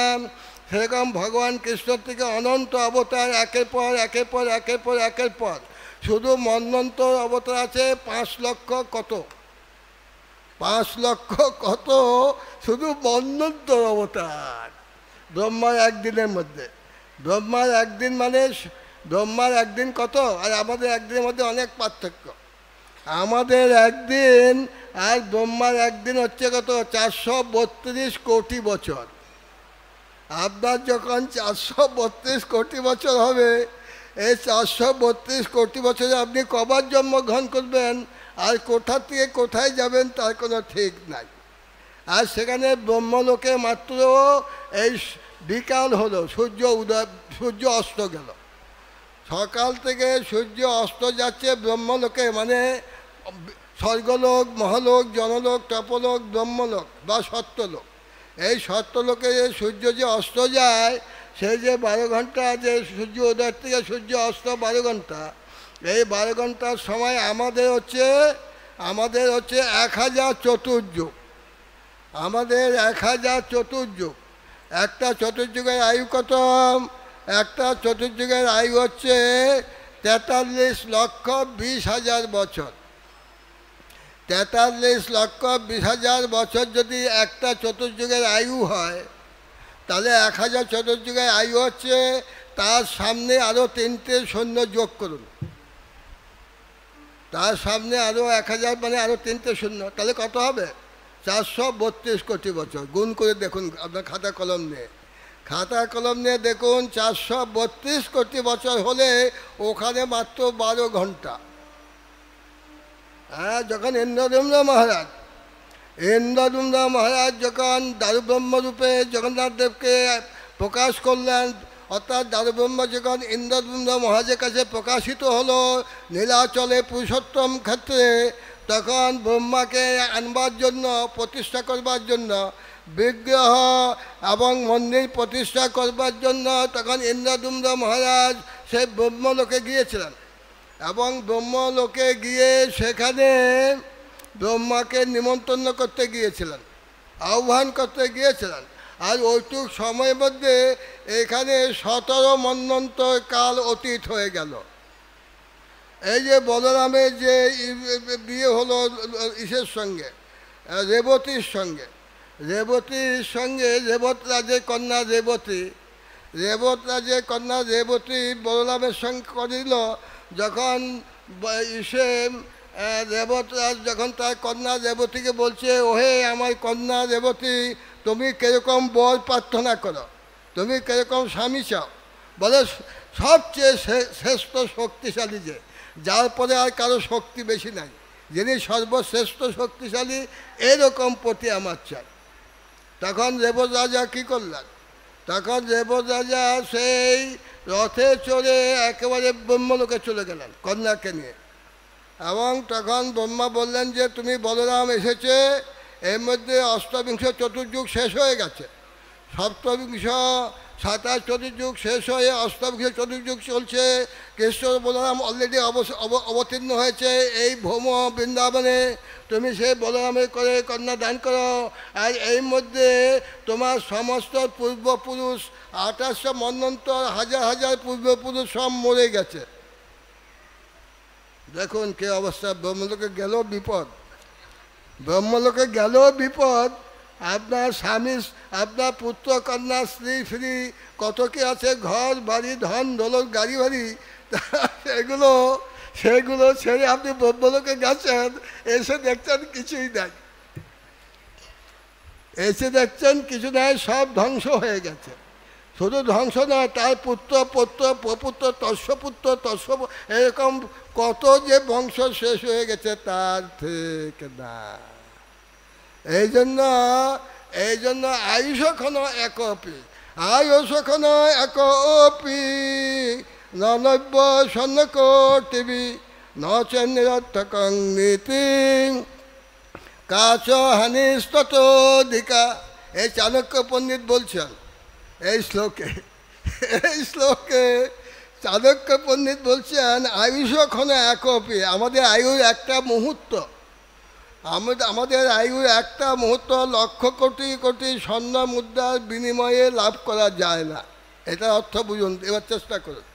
সেরকম ভগবান কৃষ্ণ থেকে অনন্ত অবতার একের পর একের পর একের পর একের পর শুধু মন্নন্ত অবতার আছে পাঁচ লক্ষ কত পাঁচ লক্ষ কত শুধু মন্নন্ত অবতার ব্রহ্মার একদিনের মধ্যে ব্রহ্মার একদিন মানে ব্রহ্মার একদিন কত আর আমাদের একদিনের মধ্যে অনেক পার্থক্য আমাদের একদিন আর ব্রহ্মার একদিন হচ্ছে কত চারশো বত্রিশ কোটি বছর আপনার যখন চারশো বত্রিশ কোটি বছর হবে এই চারশো বত্রিশ কোটি বছরে আপনি কবার জন্মগ্রহণ করবেন আর কোথা থেকে কোথায় যাবেন তার কোনো ঠিক নাই আর সেখানে ব্রহ্মলোকে মাত্র এই বিকাল হলো সূর্য উদয় সূর্য অস্ত গেল সকাল থেকে সূর্য অস্ত যাচ্ছে ব্রহ্মলোকে মানে স্বর্গলোক মহলোক জনলোক তপলোক ব্রহ্মলোক বা সত্যলোক এই সত্যলোকে যে সূর্য যে অস্ত যায় সে যে বারো ঘন্টা যে সূর্য উদয় থেকে সূর্য অস্ত বারো ঘন্টা এই বারো ঘন্টার সময় আমাদের হচ্ছে আমাদের হচ্ছে এক হাজার চতুর্যুগ আমাদের এক হাজার চতুর্যুগ একটা চতুর্যুগের আয়ু কত একটা চতুর্যুগের আয়ু হচ্ছে তেতাল্লিশ লক্ষ বিশ হাজার বছর তেতাল্লিশ লক্ষ বিশ হাজার বছর যদি একটা চতুর্যুগের আয়ু হয় তাহলে এক হাজার চতুর্যুগের আয়ু হচ্ছে তার সামনে আরও তিনটে সৈন্য যোগ করুন তার সামনে আরও এক হাজার মানে আরও তিনটে শূন্য তাহলে কত হবে চারশো বত্রিশ কোটি বছর গুণ করে দেখুন আপনার খাতা কলম নিয়ে খাতা কলম নিয়ে দেখুন চারশো বত্রিশ কোটি বছর হলে ওখানে মাত্র বারো ঘন্টা হ্যাঁ যখন ইন্দ্রদুম্রা মহারাজ ইন্দ্রদুম্রা মহারাজ যখন দারুব্রহ্মরূপে জগন্নাথ দেবকে প্রকাশ করলেন অর্থাৎ দারুব্রহ্ম যখন ইন্দ্রদুম্রা মহারাজের কাছে প্রকাশিত হলো নীলাচলে পুরুষোত্তম ক্ষেত্রে তখন ব্রহ্মাকে আনবার জন্য প্রতিষ্ঠা করবার জন্য বিগ্রহ এবং মন্দির প্রতিষ্ঠা করবার জন্য তখন ইন্দ্রদুম্দ মহারাজ সেই ব্রহ্মলোকে গিয়েছিলেন এবং ব্রহ্মলোকে গিয়ে সেখানে ব্রহ্মাকে নিমন্ত্রণ করতে গিয়েছিলেন আহ্বান করতে গিয়েছিলেন আর ওইটুক সময় মধ্যে এখানে সতেরো মন্নন্তর কাল অতীত হয়ে গেল এই যে বলরামের যে বিয়ে হলো ইসের সঙ্গে রেবতীর সঙ্গে রেবতীর সঙ্গে রেবত রাজে কন্যা রেবতী রেবত রাজে কন্যা রেবতী বলরামের সঙ্গে করিল যখন ইসে রেবত রাজ যখন তার কন্যা রেবতীকে বলছে ওহে আমার কন্যা রেবতী তুমি কীরকম বর প্রার্থনা করো তুমি কীরকম স্বামী চাও বলে সবচেয়ে শ্রেষ্ঠ শক্তিশালী যে যার পরে আর কারো শক্তি বেশি নাই যিনি সর্বশ্রেষ্ঠ শক্তিশালী এরকম প্রতি আমার চাই তখন দেবরাজা কি করলেন তখন দেবরাজা সেই রথে চড়ে একেবারে ব্রহ্মলোকে চলে গেলেন কন্যাকে নিয়ে এবং তখন ব্রহ্মা বললেন যে তুমি বলরাম এসেছে এর মধ্যে অষ্টবিংশ চতুর্যুগ শেষ হয়ে গেছে সপ্তবিংশ সাতাশ চতুর্যুগ শেষ হয়ে অষ্টমঘে চতুর্যুগ চলছে কৃষ্ণ বলরাম অলরেডি অবতীর্ণ হয়েছে এই ভৌম বৃন্দাবনে তুমি সেই বলরামের করে কন্যা দান করো আর এই মধ্যে তোমার সমস্ত পূর্বপুরুষ আঠাশশো মন্নন্তর হাজার হাজার পূর্বপুরুষ সব মরে গেছে দেখুন কে অবস্থা ব্রহ্মলোকে গেল বিপদ ব্রহ্মলোকে গেল বিপদ আপনার স্বামী আপনার পুত্র কন্যা স্ত্রী ফ্রি কত কি আছে ঘর বাড়ি ধন দোলন গাড়ি বাড়ি সেগুলো সেগুলো ছেড়ে আপনি ব্রহ্মলোকে গেছেন এসে দেখছেন কিছুই নাই এসে দেখছেন কিছু নাই সব ধ্বংস হয়ে গেছে শুধু ধ্বংস নয় তার পুত্র পুত্র প্রপুত্র পুত্র তস্য এরকম কত যে বংশ শেষ হয়ে গেছে তার থেকে না এই জন্য এই জন্য আয়ুষখন একপি আয়ুষখন একপি নব্য সনক টিভি নচন্দ্রকং নীতি কাচ স্তিকা এই চাণক্য পণ্ডিত বলছেন এই শ্লোকে এই শ্লোকে চাণক্য পণ্ডিত বলছেন আয়ুষখন একপি আমাদের আয়ু একটা মুহূর্ত আমাদের আয়ু একটা মুহূর্ত লক্ষ কোটি কোটি স্বর্ণ মুদ্রার বিনিময়ে লাভ করা যায় না এটা অর্থ বুঝুন এবার চেষ্টা করুন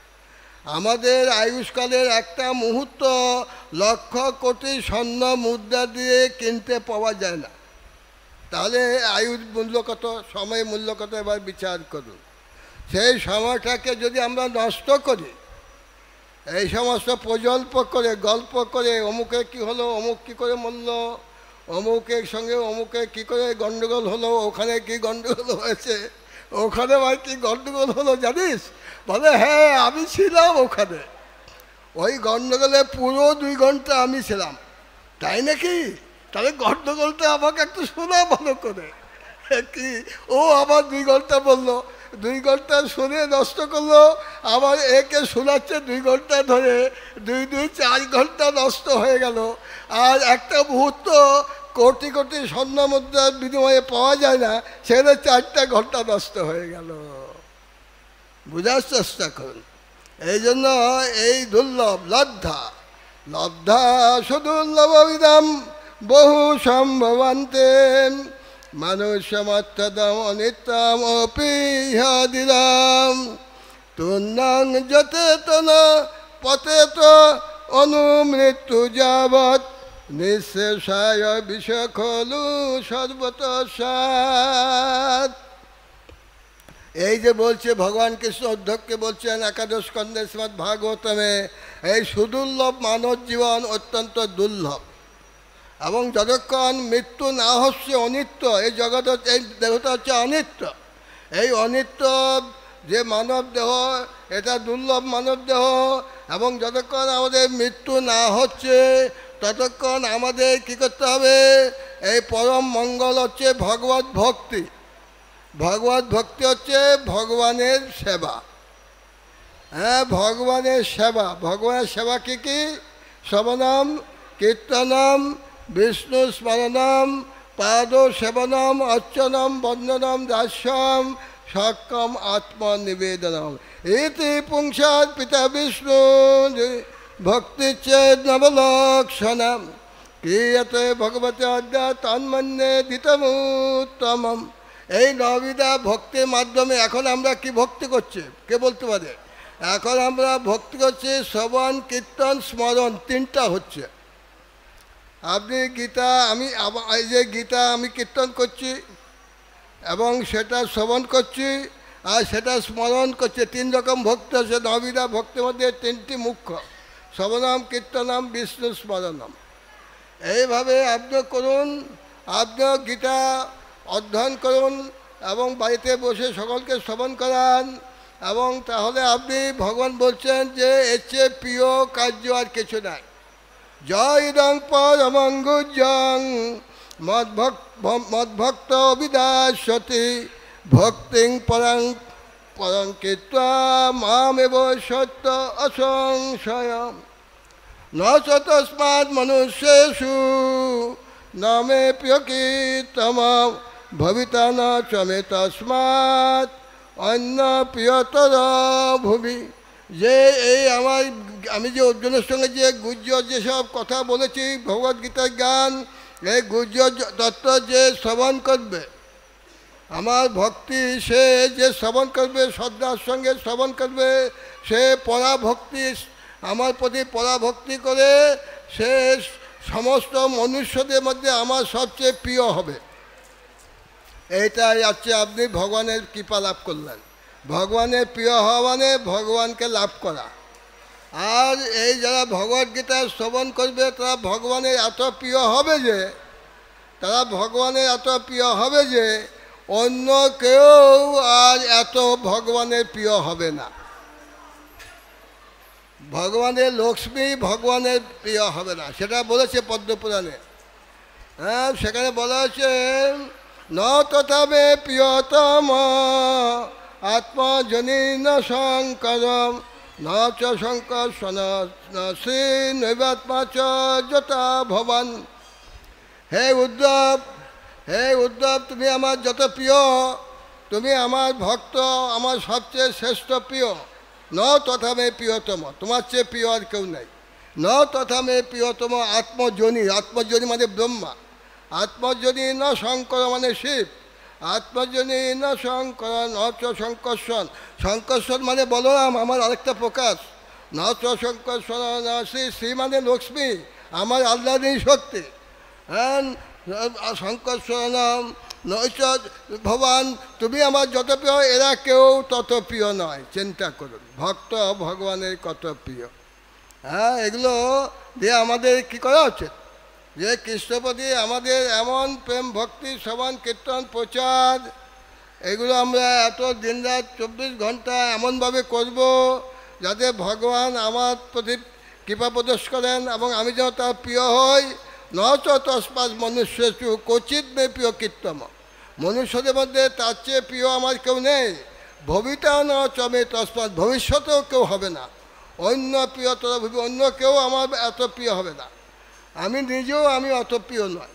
আমাদের আয়ুষ্কালের একটা মুহূর্ত লক্ষ কোটি স্বর্ণ মুদ্রা দিয়ে কিনতে পাওয়া যায় না তাহলে আয়ুর মূল্য কত সময় মূল্য কত এবার বিচার করুন সেই সময়টাকে যদি আমরা নষ্ট করি এই সমস্ত প্রজল্প করে গল্প করে অমুকে কি হলো অমুক কি করে মরল অমুকের সঙ্গে অমুকে কি করে গণ্ডগোল হলো ওখানে কি গণ্ডগোল হয়েছে ওখানে ভাই কি গণ্ডগোল হলো জানিস বলে হ্যাঁ আমি ছিলাম ওখানে ওই গণ্ডগোলে পুরো দুই ঘন্টা আমি ছিলাম তাই নাকি তাহলে গণ্ডগোলটা আমাকে একটু শোনা ভালো করে কি ও আবার দুই ঘন্টা বললো দুই ঘন্টা শুনে নষ্ট করলো আবার একে শোনাচ্ছে দুই ঘন্টা ধরে দুই দুই চার ঘন্টা নষ্ট হয়ে গেল আর একটা মুহূর্ত কোটি কোটি স্বর্ণ মুদ্রার বিনিময়ে পাওয়া যায় না সেখানে চারটা ঘন্টা নষ্ট হয়ে গেল বোঝার চেষ্টা করুন এই জন্য এই দুর্লভ লব্ধা লব্ধা শুধু বিধাম বহু সম্ভবান্তেন मनुष्यमत्तदमनितमपि ह्यादिरां तुन्नां जतेतन पतेत অনুমৃত্যুযাবৎ নিঃশেষায় বিষখলু খলু সর্বতসাত এই যে বলছে ভগবান কৃষ্ণ অধ্যক্ষকে বলছেন একাদশ কন্দেশ্বর ভাগবতমে এই সুদুর্লভ মানব জীবন অত্যন্ত দুর্লভ এবং যতক্ষণ মৃত্যু না হচ্ছে অনিত্য এই জগৎ এই দেহটা হচ্ছে অনিত্য এই অনিত্য যে মানব দেহ এটা দুর্লভ মানব দেহ এবং যতক্ষণ আমাদের মৃত্যু না হচ্ছে ততক্ষণ আমাদের কী করতে হবে এই পরম মঙ্গল হচ্ছে ভগবত ভক্তি ভগবত ভক্তি হচ্ছে ভগবানের সেবা হ্যাঁ ভগবানের সেবা ভগবানের সেবা কী কী শবনাম কীর্তনম বিষ্ণু স্মরণম পাদ সেবনম অর্চনম বন্দনম দাস্যম সক্ষম আত্মনিবেদনম এতে পুংসাদ পিতা বিষ্ণু ভক্তি চেদ নবলক্ষণম ক্রিয়তে ভগবতী অদ্যা তন্মন্যে দিতমোত্তম এই নবিদা ভক্তির মাধ্যমে এখন আমরা কি ভক্তি করছি কে বলতে পারে এখন আমরা ভক্তি করছি শ্রবণ কীর্তন স্মরণ তিনটা হচ্ছে আপনি গীতা আমি এই যে গীতা আমি কীর্তন করছি এবং সেটা শ্রবণ করছি আর সেটা স্মরণ করছে তিন রকম ভক্ত আছে নবিদা ভক্ত মধ্যে তিনটি মুখ্য শ্রবণম কীর্তনম বিষ্ণু স্মরণম এইভাবে আপনি করুন আপনি গীতা অধ্যয়ন করুন এবং বাড়িতে বসে সকলকে শ্রবণ করান এবং তাহলে আপনি ভগবান বলছেন যে এর চেয়ে প্রিয় কার্য আর কিছু নাই জয়দং পরমঙ্গুজং মদ্ভক্ত অভিদাসতি ভক্তি পরং পরং কৃত্বা মামেব সত্য অসংশয় ন তস্মা মনুষ্যেষু নামে প্রিয়কীর্তম ভবিত না চমে তস্মাৎ অন্য প্রিয়তর ভূমি যে এই আমার আমি যে অর্জুনের সঙ্গে যে গুর্জর যেসব কথা বলেছি ভগবদ্গীতার গান এই গুর্জর তত্ত্ব যে শ্রবণ করবে আমার ভক্তি সে যে শ্রবণ করবে শ্রদ্ধার সঙ্গে শ্রবণ করবে সে পরাভক্তি আমার প্রতি পরাভক্তি করে সে সমস্ত মনুষ্যদের মধ্যে আমার সবচেয়ে প্রিয় হবে এইটাই আছে আপনি ভগবানের কৃপা লাভ করলেন ভগবানের প্রিয় হওয়া মানে ভগবানকে লাভ করা আর এই যারা ভগবদ্গীতা শ্রবণ করবে তারা ভগবানের এত প্রিয় হবে যে তারা ভগবানের এত প্রিয় হবে যে অন্য কেউ আর এত ভগবানের প্রিয় হবে না ভগবানের লক্ষ্মী ভগবানের প্রিয় হবে না সেটা বলেছে পদ্মপুরাণে হ্যাঁ সেখানে বলা হয়েছে ন তথা প্রিয়তম আত্মা জনি না চ শঙ্কর সে নৈবাত্মা চ যথা ভবান হে উদ্ধব হে উদ্ধব তুমি আমার যত প্রিয় তুমি আমার ভক্ত আমার সবচেয়ে শ্রেষ্ঠ প্রিয় ন তথা মেয়ে প্রিয়তম তোমার চেয়ে প্রিয় আর কেউ নাই ন তথা মেয়ে প্রিয়তম আত্মজনী আত্মজনী মানে ব্রহ্মা আত্মজনী ন শঙ্কর মানে শিব আত্মজনী না সংকরণ নচ শঙ্কর্ষণ শঙ্কর্ষণ মানে বলরাম আমার আরেকটা প্রকাশ নচ সংকর্ষণ শ্রী শ্রী মানে লক্ষ্মী আমার আল্লাহরী শক্তি হ্যাঁ শঙ্কর্ষণ নৈচ ভগবান তুমি আমার যত প্রিয় এরা কেউ তত প্রিয় নয় চিন্তা করুন ভক্ত ভগবানের কত প্রিয় হ্যাঁ এগুলো দিয়ে আমাদের কি করা উচিত যে কৃষ্ণপতি আমাদের এমন প্রেম ভক্তি সমান কীর্তন প্রচার এগুলো আমরা এত দিন রাত চব্বিশ ঘন্টা এমনভাবে করব যাতে ভগবান আমার প্রতি কৃপা প্রদর্শ করেন এবং আমি যেন তার প্রিয় হই নচ তসপাস মনুষ্য চু কচিত মে প্রিয় কীর্তম মনুষ্যদের মধ্যে তার চেয়ে প্রিয় আমার কেউ নেই ভবিতা ন চমে তসপাস ভবিষ্যতেও কেউ হবে না অন্য প্রিয়তর অন্য কেউ আমার এত প্রিয় হবে না আমি নিজেও আমি অতপ্রিয় নয়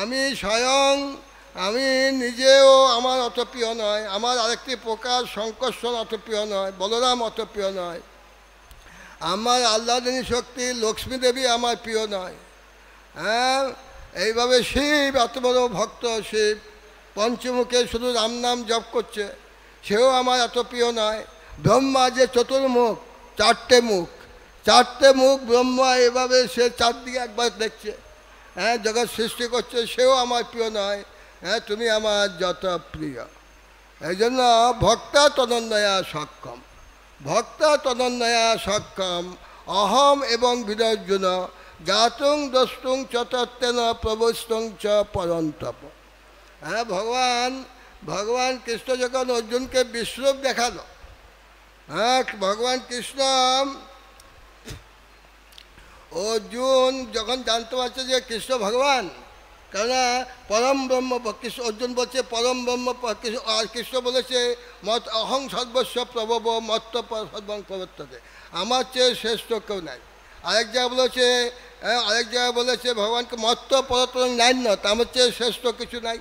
আমি স্বয়ং আমি নিজেও আমার অতপ্রিয় নয় আমার আরেকটি প্রকার সংকর্ষণ অতপ্রিয় নয় বলরাম অতপ্রিয় নয় আমার আল্লাদিনী শক্তি লক্ষ্মী দেবী আমার প্রিয় নয় হ্যাঁ এইভাবে শিব এত বড় ভক্ত শিব পঞ্চমুখে শুধু রাম নাম জপ করছে সেও আমার এত প্রিয় নয় ব্রহ্মা যে চতুর্মুখ চারটে মুখ চারটে মুখ ব্রহ্মা এভাবে সে চারদিকে একবার দেখছে হ্যাঁ জগৎ সৃষ্টি করছে সেও আমার প্রিয় নয় হ্যাঁ তুমি আমার যত প্রিয় এই জন্য ভক্তা তদন্নয়া সক্ষম ভক্তা তদন্নয়া সক্ষম অহম এবং বিরর্জুন গাতুং দস্তুং চতুর্থেন প্রবস্তং চ পরন্তপ হ্যাঁ ভগবান ভগবান কৃষ্ণ যখন অর্জুনকে বিশ্বরূপ দেখালো হ্যাঁ ভগবান কৃষ্ণ অর্জুন যখন জানতে পারছে যে কৃষ্ণ ভগবান কেননা পরম ব্রহ্ম কৃষ্ণ অর্জুন বলছে পরম ব্রহ্ম আর কৃষ্ণ বলেছে মত অহং সর্বস্ব প্রভব মত্ত সর্বং প্রবর্ততে আমার চেয়ে শ্রেষ্ঠ কেউ নাই আরেক জায়গায় বলেছে আরেক জায়গায় বলেছে ভগবানকে মত্ত পরতরং নাই না আমার চেয়ে শ্রেষ্ঠ কিছু নাই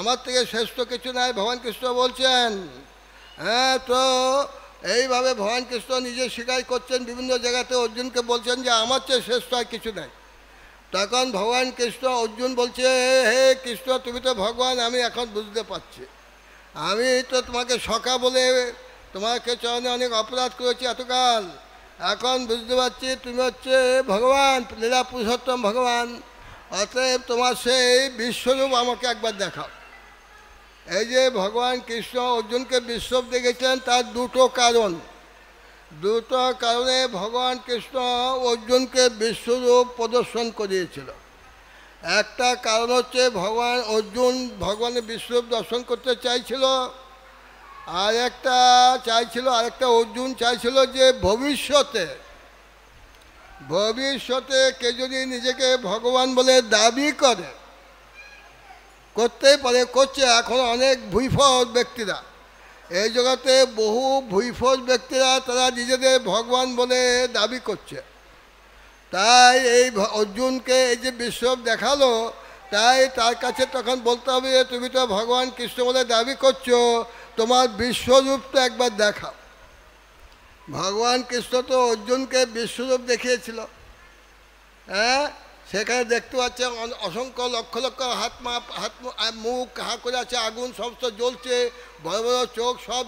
আমার থেকে শ্রেষ্ঠ কিছু নাই ভগবান কৃষ্ণ বলছেন হ্যাঁ তো এইভাবে ভগবান কৃষ্ণ নিজে স্বীকার করছেন বিভিন্ন জায়গাতে অর্জুনকে বলছেন যে আমার চেয়ে শ্রেষ্ঠ আর কিছু নাই তখন ভগবান কৃষ্ণ অর্জুন বলছে হে কৃষ্ণ তুমি তো ভগবান আমি এখন বুঝতে পারছি আমি তো তোমাকে শখা বলে তোমাকে চরণে অনেক অপরাধ করেছি এতকাল এখন বুঝতে পারছি তুমি হচ্ছে ভগবান লীলা পুরুষোত্তম ভগবান অতএব তোমার সেই বিশ্বরূপ আমাকে একবার দেখাও এই যে ভগবান কৃষ্ণ অর্জুনকে বিশ্বপ দেখেছেন তার দুটো কারণ দুটো কারণে ভগবান কৃষ্ণ অর্জুনকে বিশ্বরূপ প্রদর্শন করিয়েছিল একটা কারণ হচ্ছে ভগবান অর্জুন ভগবানের বিশ্বরূপ দর্শন করতে চাইছিল আর একটা চাইছিল আরেকটা অর্জুন চাইছিল যে ভবিষ্যতে ভবিষ্যতে কে যদি নিজেকে ভগবান বলে দাবি করে করতেই পারে করছে এখন অনেক ভুইফজ ব্যক্তিরা এই জগতে বহু ভুইফজ ব্যক্তিরা তারা নিজেদের ভগবান বলে দাবি করছে তাই এই অর্জুনকে এই যে বিশ্ব দেখালো তাই তার কাছে তখন বলতে হবে যে তুমি তো ভগবান কৃষ্ণ বলে দাবি করছো তোমার বিশ্বরূপ তো একবার দেখাও ভগবান কৃষ্ণ তো অর্জুনকে বিশ্বরূপ দেখিয়েছিল হ্যাঁ সেখানে দেখতে পাচ্ছে অসংখ্য লক্ষ লক্ষ হাত মা হাত মুখ হা করে আছে আগুন সমস্ত জ্বলছে বড় বড় চোখ সব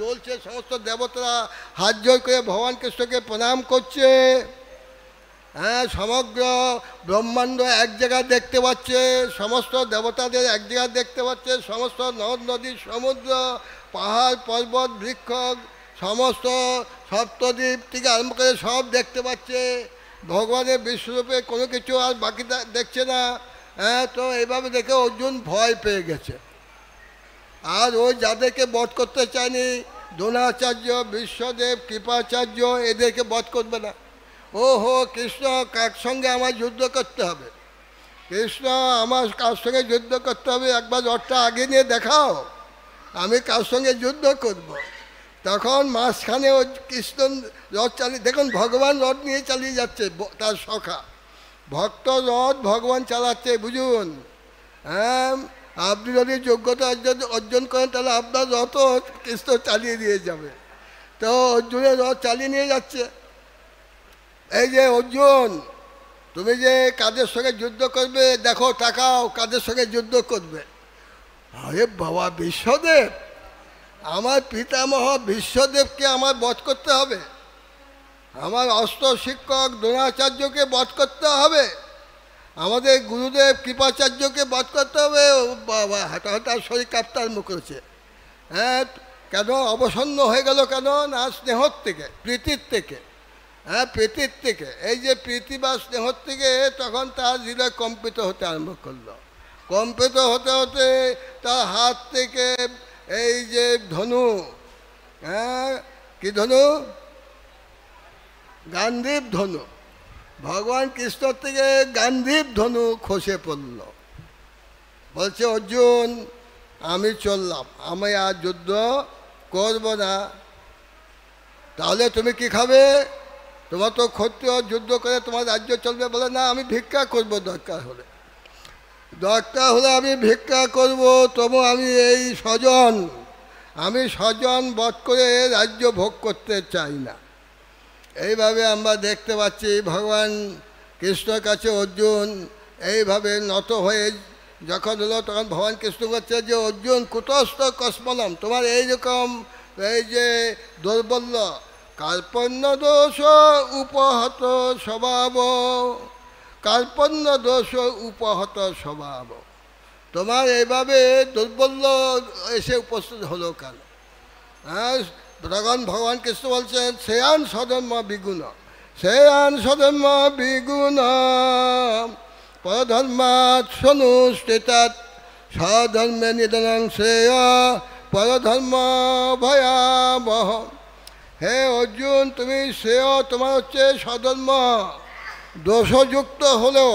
জ্বলছে সমস্ত দেবতারা হাত জোর করে ভগবান কৃষ্ণকে প্রণাম করছে হ্যাঁ সমগ্র ব্রহ্মাণ্ড এক জায়গায় দেখতে পাচ্ছে সমস্ত দেবতাদের এক জায়গায় দেখতে পাচ্ছে সমস্ত নদ নদী সমুদ্র পাহাড় পর্বত বৃক্ষ সমস্ত সপ্তদ্বীপ থেকে আরম্ভ করে সব দেখতে পাচ্ছে ভগবানের বিশ্বরূপে কোনো কিছু আর বাকি দেখছে না হ্যাঁ তো এইভাবে দেখে অর্জুন ভয় পেয়ে গেছে আর ওই যাদেরকে বধ করতে চায়নি দ্রোণাচার্য বিশ্বদেব কৃপাচার্য এদেরকে বধ করবে না ও হো কৃষ্ণ কার সঙ্গে আমার যুদ্ধ করতে হবে কৃষ্ণ আমার কার সঙ্গে যুদ্ধ করতে হবে একবার রথটা আগে নিয়ে দেখাও আমি কার সঙ্গে যুদ্ধ করবো তখন মাঝখানে ও কৃষ্ণ রথ চালিয়ে দেখুন ভগবান রথ নিয়ে চালিয়ে যাচ্ছে তার সখা ভক্ত রথ ভগবান চালাচ্ছে বুঝুন হ্যাঁ আপনি যদি যোগ্যতা অর্জন অর্জন করেন তাহলে আপনার রথও কৃষ্ণ চালিয়ে দিয়ে যাবে তো অর্জুনের রথ চালিয়ে নিয়ে যাচ্ছে এই যে অর্জুন তুমি যে কাদের সঙ্গে যুদ্ধ করবে দেখো টাকাও কাদের সঙ্গে যুদ্ধ করবে আরে বাবা বিশ্বদেব আমার পিতামহ বিশ্বদেবকে আমার বধ করতে হবে আমার অস্ত্র শিক্ষক দ্রোণাচার্যকে বধ করতে হবে আমাদের গুরুদেব কৃপাচার্যকে বধ করতে হবে হঠাৎ শরীর কাপ্তার মুখ রয়েছে হ্যাঁ কেন অবসন্ন হয়ে গেল কেন না স্নেহর থেকে প্রীতির থেকে হ্যাঁ প্রীতির থেকে এই যে প্রীতি বা স্নেহর থেকে তখন তার হৃদয় কম্পিত হতে আরম্ভ করলো কম্পিত হতে হতে তার হাত থেকে এই যে ধনু হ্যাঁ কি ধনু গান্ধীব ধনু ভগবান কৃষ্ণ থেকে গান্ধীব ধনু খসে পড়ল বলছে অর্জুন আমি চললাম আমি আর যুদ্ধ করব না তাহলে তুমি কি খাবে তোমার তো ক্ষত্রিয় যুদ্ধ করে তোমার রাজ্য চলবে বলে না আমি ভিক্ষা করব দরকার হলে দরকার হলে আমি ভিক্ষা করব তবু আমি এই স্বজন আমি স্বজন বধ করে রাজ্য ভোগ করতে চাই না এইভাবে আমরা দেখতে পাচ্ছি ভগবান কৃষ্ণর কাছে অর্জুন এইভাবে নত হয়ে যখন হলো তখন ভগবান কৃষ্ণ করছে যে অর্জুন কুতস্থ কসমলম তোমার এইরকম এই যে দৌর্বল্য কাল্পন্য দোষ উপহত স্বভাব কার্পণ্য দোষ উপহত স্বভাব তোমার এভাবে দুর্বল্য এসে উপস্থিত হলো কেন হ্যাঁ ভগবান ভগবান কৃষ্ণ বলছেন শ্রেয়ান সদন্ম বিগুণ শ্রেয়ান সদন্ম বিগুণ পরধর্মাৎ সধর্মে নিধন শ্রেয় পরধর্ম ভয়াবহ হে অর্জুন তুমি শ্রেয় তোমার হচ্ছে সধর্ম দোষযুক্ত হলেও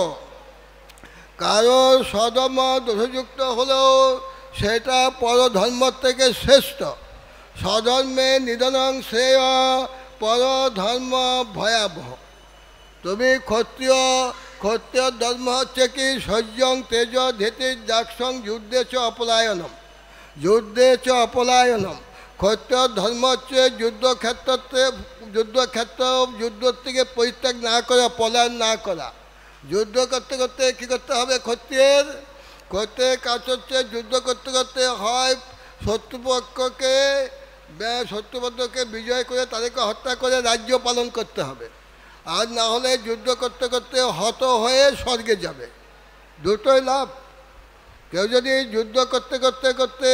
কারো সদম দোষযুক্ত হলেও সেটা পরধর্ম থেকে শ্রেষ্ঠ সধর্মে নিধনং শ্রেয় পরধর্ম ভয়াবহ তুমি ক্ষত্রিয় ক্ষত্রিয় ধর্ম হচ্ছে কি সহ্যং তেজ ধেতির দাক্ষং যুদ্ধে চ অপলায়নম যুদ্ধে চ অপলায়নম ক্ষত্র ধর্ম হচ্ছে যুদ্ধক্ষেত্রতে যুদ্ধক্ষেত্র যুদ্ধ থেকে পরিত্যাগ না করা পলায়ন না করা যুদ্ধ করতে করতে কী করতে হবে ক্ষত্রিয়ের ক্ষত্রিয়ের কাজ হচ্ছে যুদ্ধ করতে করতে হয় শত্রুপক্ষকে শত্রুপক্ষকে বিজয় করে তাদেরকে হত্যা করে রাজ্য পালন করতে হবে আর না হলে যুদ্ধ করতে করতে হত হয়ে স্বর্গে যাবে দুটোই লাভ কেউ যদি যুদ্ধ করতে করতে করতে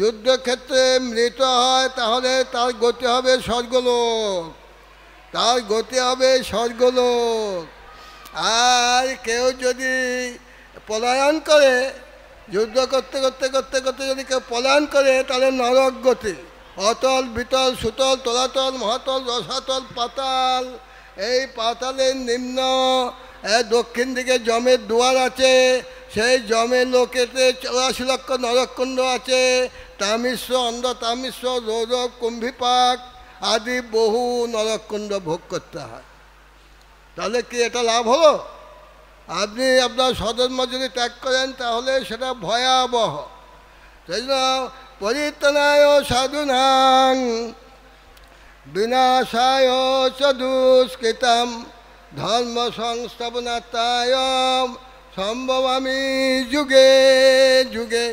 যুদ্ধক্ষেত্রে মৃত হয় তাহলে তার গতি হবে স্বর্গলোক তার গতি হবে স্বর্গলোক আর কেউ যদি পলায়ন করে যুদ্ধ করতে করতে করতে করতে যদি কেউ পলায়ন করে তাহলে নরক গতি অতল বিতল সুতল তলাতল মহাতল রসাতল পাতাল এই পাতালের নিম্ন দক্ষিণ দিকে জমের দুয়ার আছে সেই জমে লোকেতে চৌরাশি লক্ষ নরককুণ্ড আছে তামিশ্ব অন্ধ তামিশ্ব রৌরব কুম্ভিপাক আদি বহু নরককুণ্ড ভোগ করতে হয় তাহলে কি এটা লাভ হলো আপনি আপনার সদর্ম যদি ত্যাগ করেন তাহলে সেটা ভয়াবহ সেই জন্য পরিত্রায় সাধুনাং বিনাশায় চ ধর্ম সংস্থাপনাতায় সম্ভবামি যুগে যুগে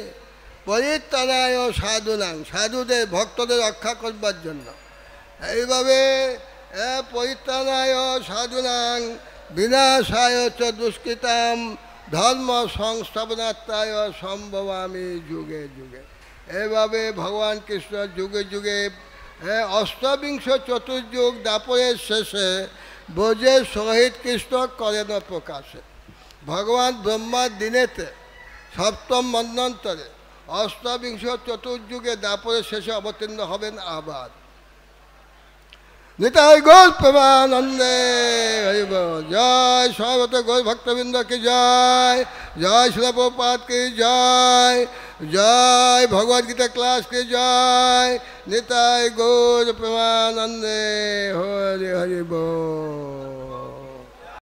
পরিত্রাণায় সাধুনাং সাধুদের ভক্তদের রক্ষা করবার জন্য এইভাবে পরিত্রাণায় সাধুনাং বিনাশায় চ দুষ্কৃতাম ধর্ম সংস্থাপনাত্মায় সম্ভবামি যুগে যুগে এভাবে ভগবান কৃষ্ণ যুগে যুগে অষ্টবিংশ চতুর্যুগ দাপরের শেষে বোঝে সহিত কৃষ্ণ করে না প্রকাশে ভগবান ব্রহ্মার দিনেতে সপ্তম মন্বন্তরে অষ্টবিংশ চতুর্যুগে দাপরে শেষে অবতীর্ণ হবেন আবার নিতাই গোল প্রেমানন্দে হরিব জয় সর্বত গোল ভক্তবৃন্দ কি জয় জয় শিলপ্রপাত কি জয় जय भगवत गीता क्लास के जय निताय गौर प्रमानंदे हरि हरि बोल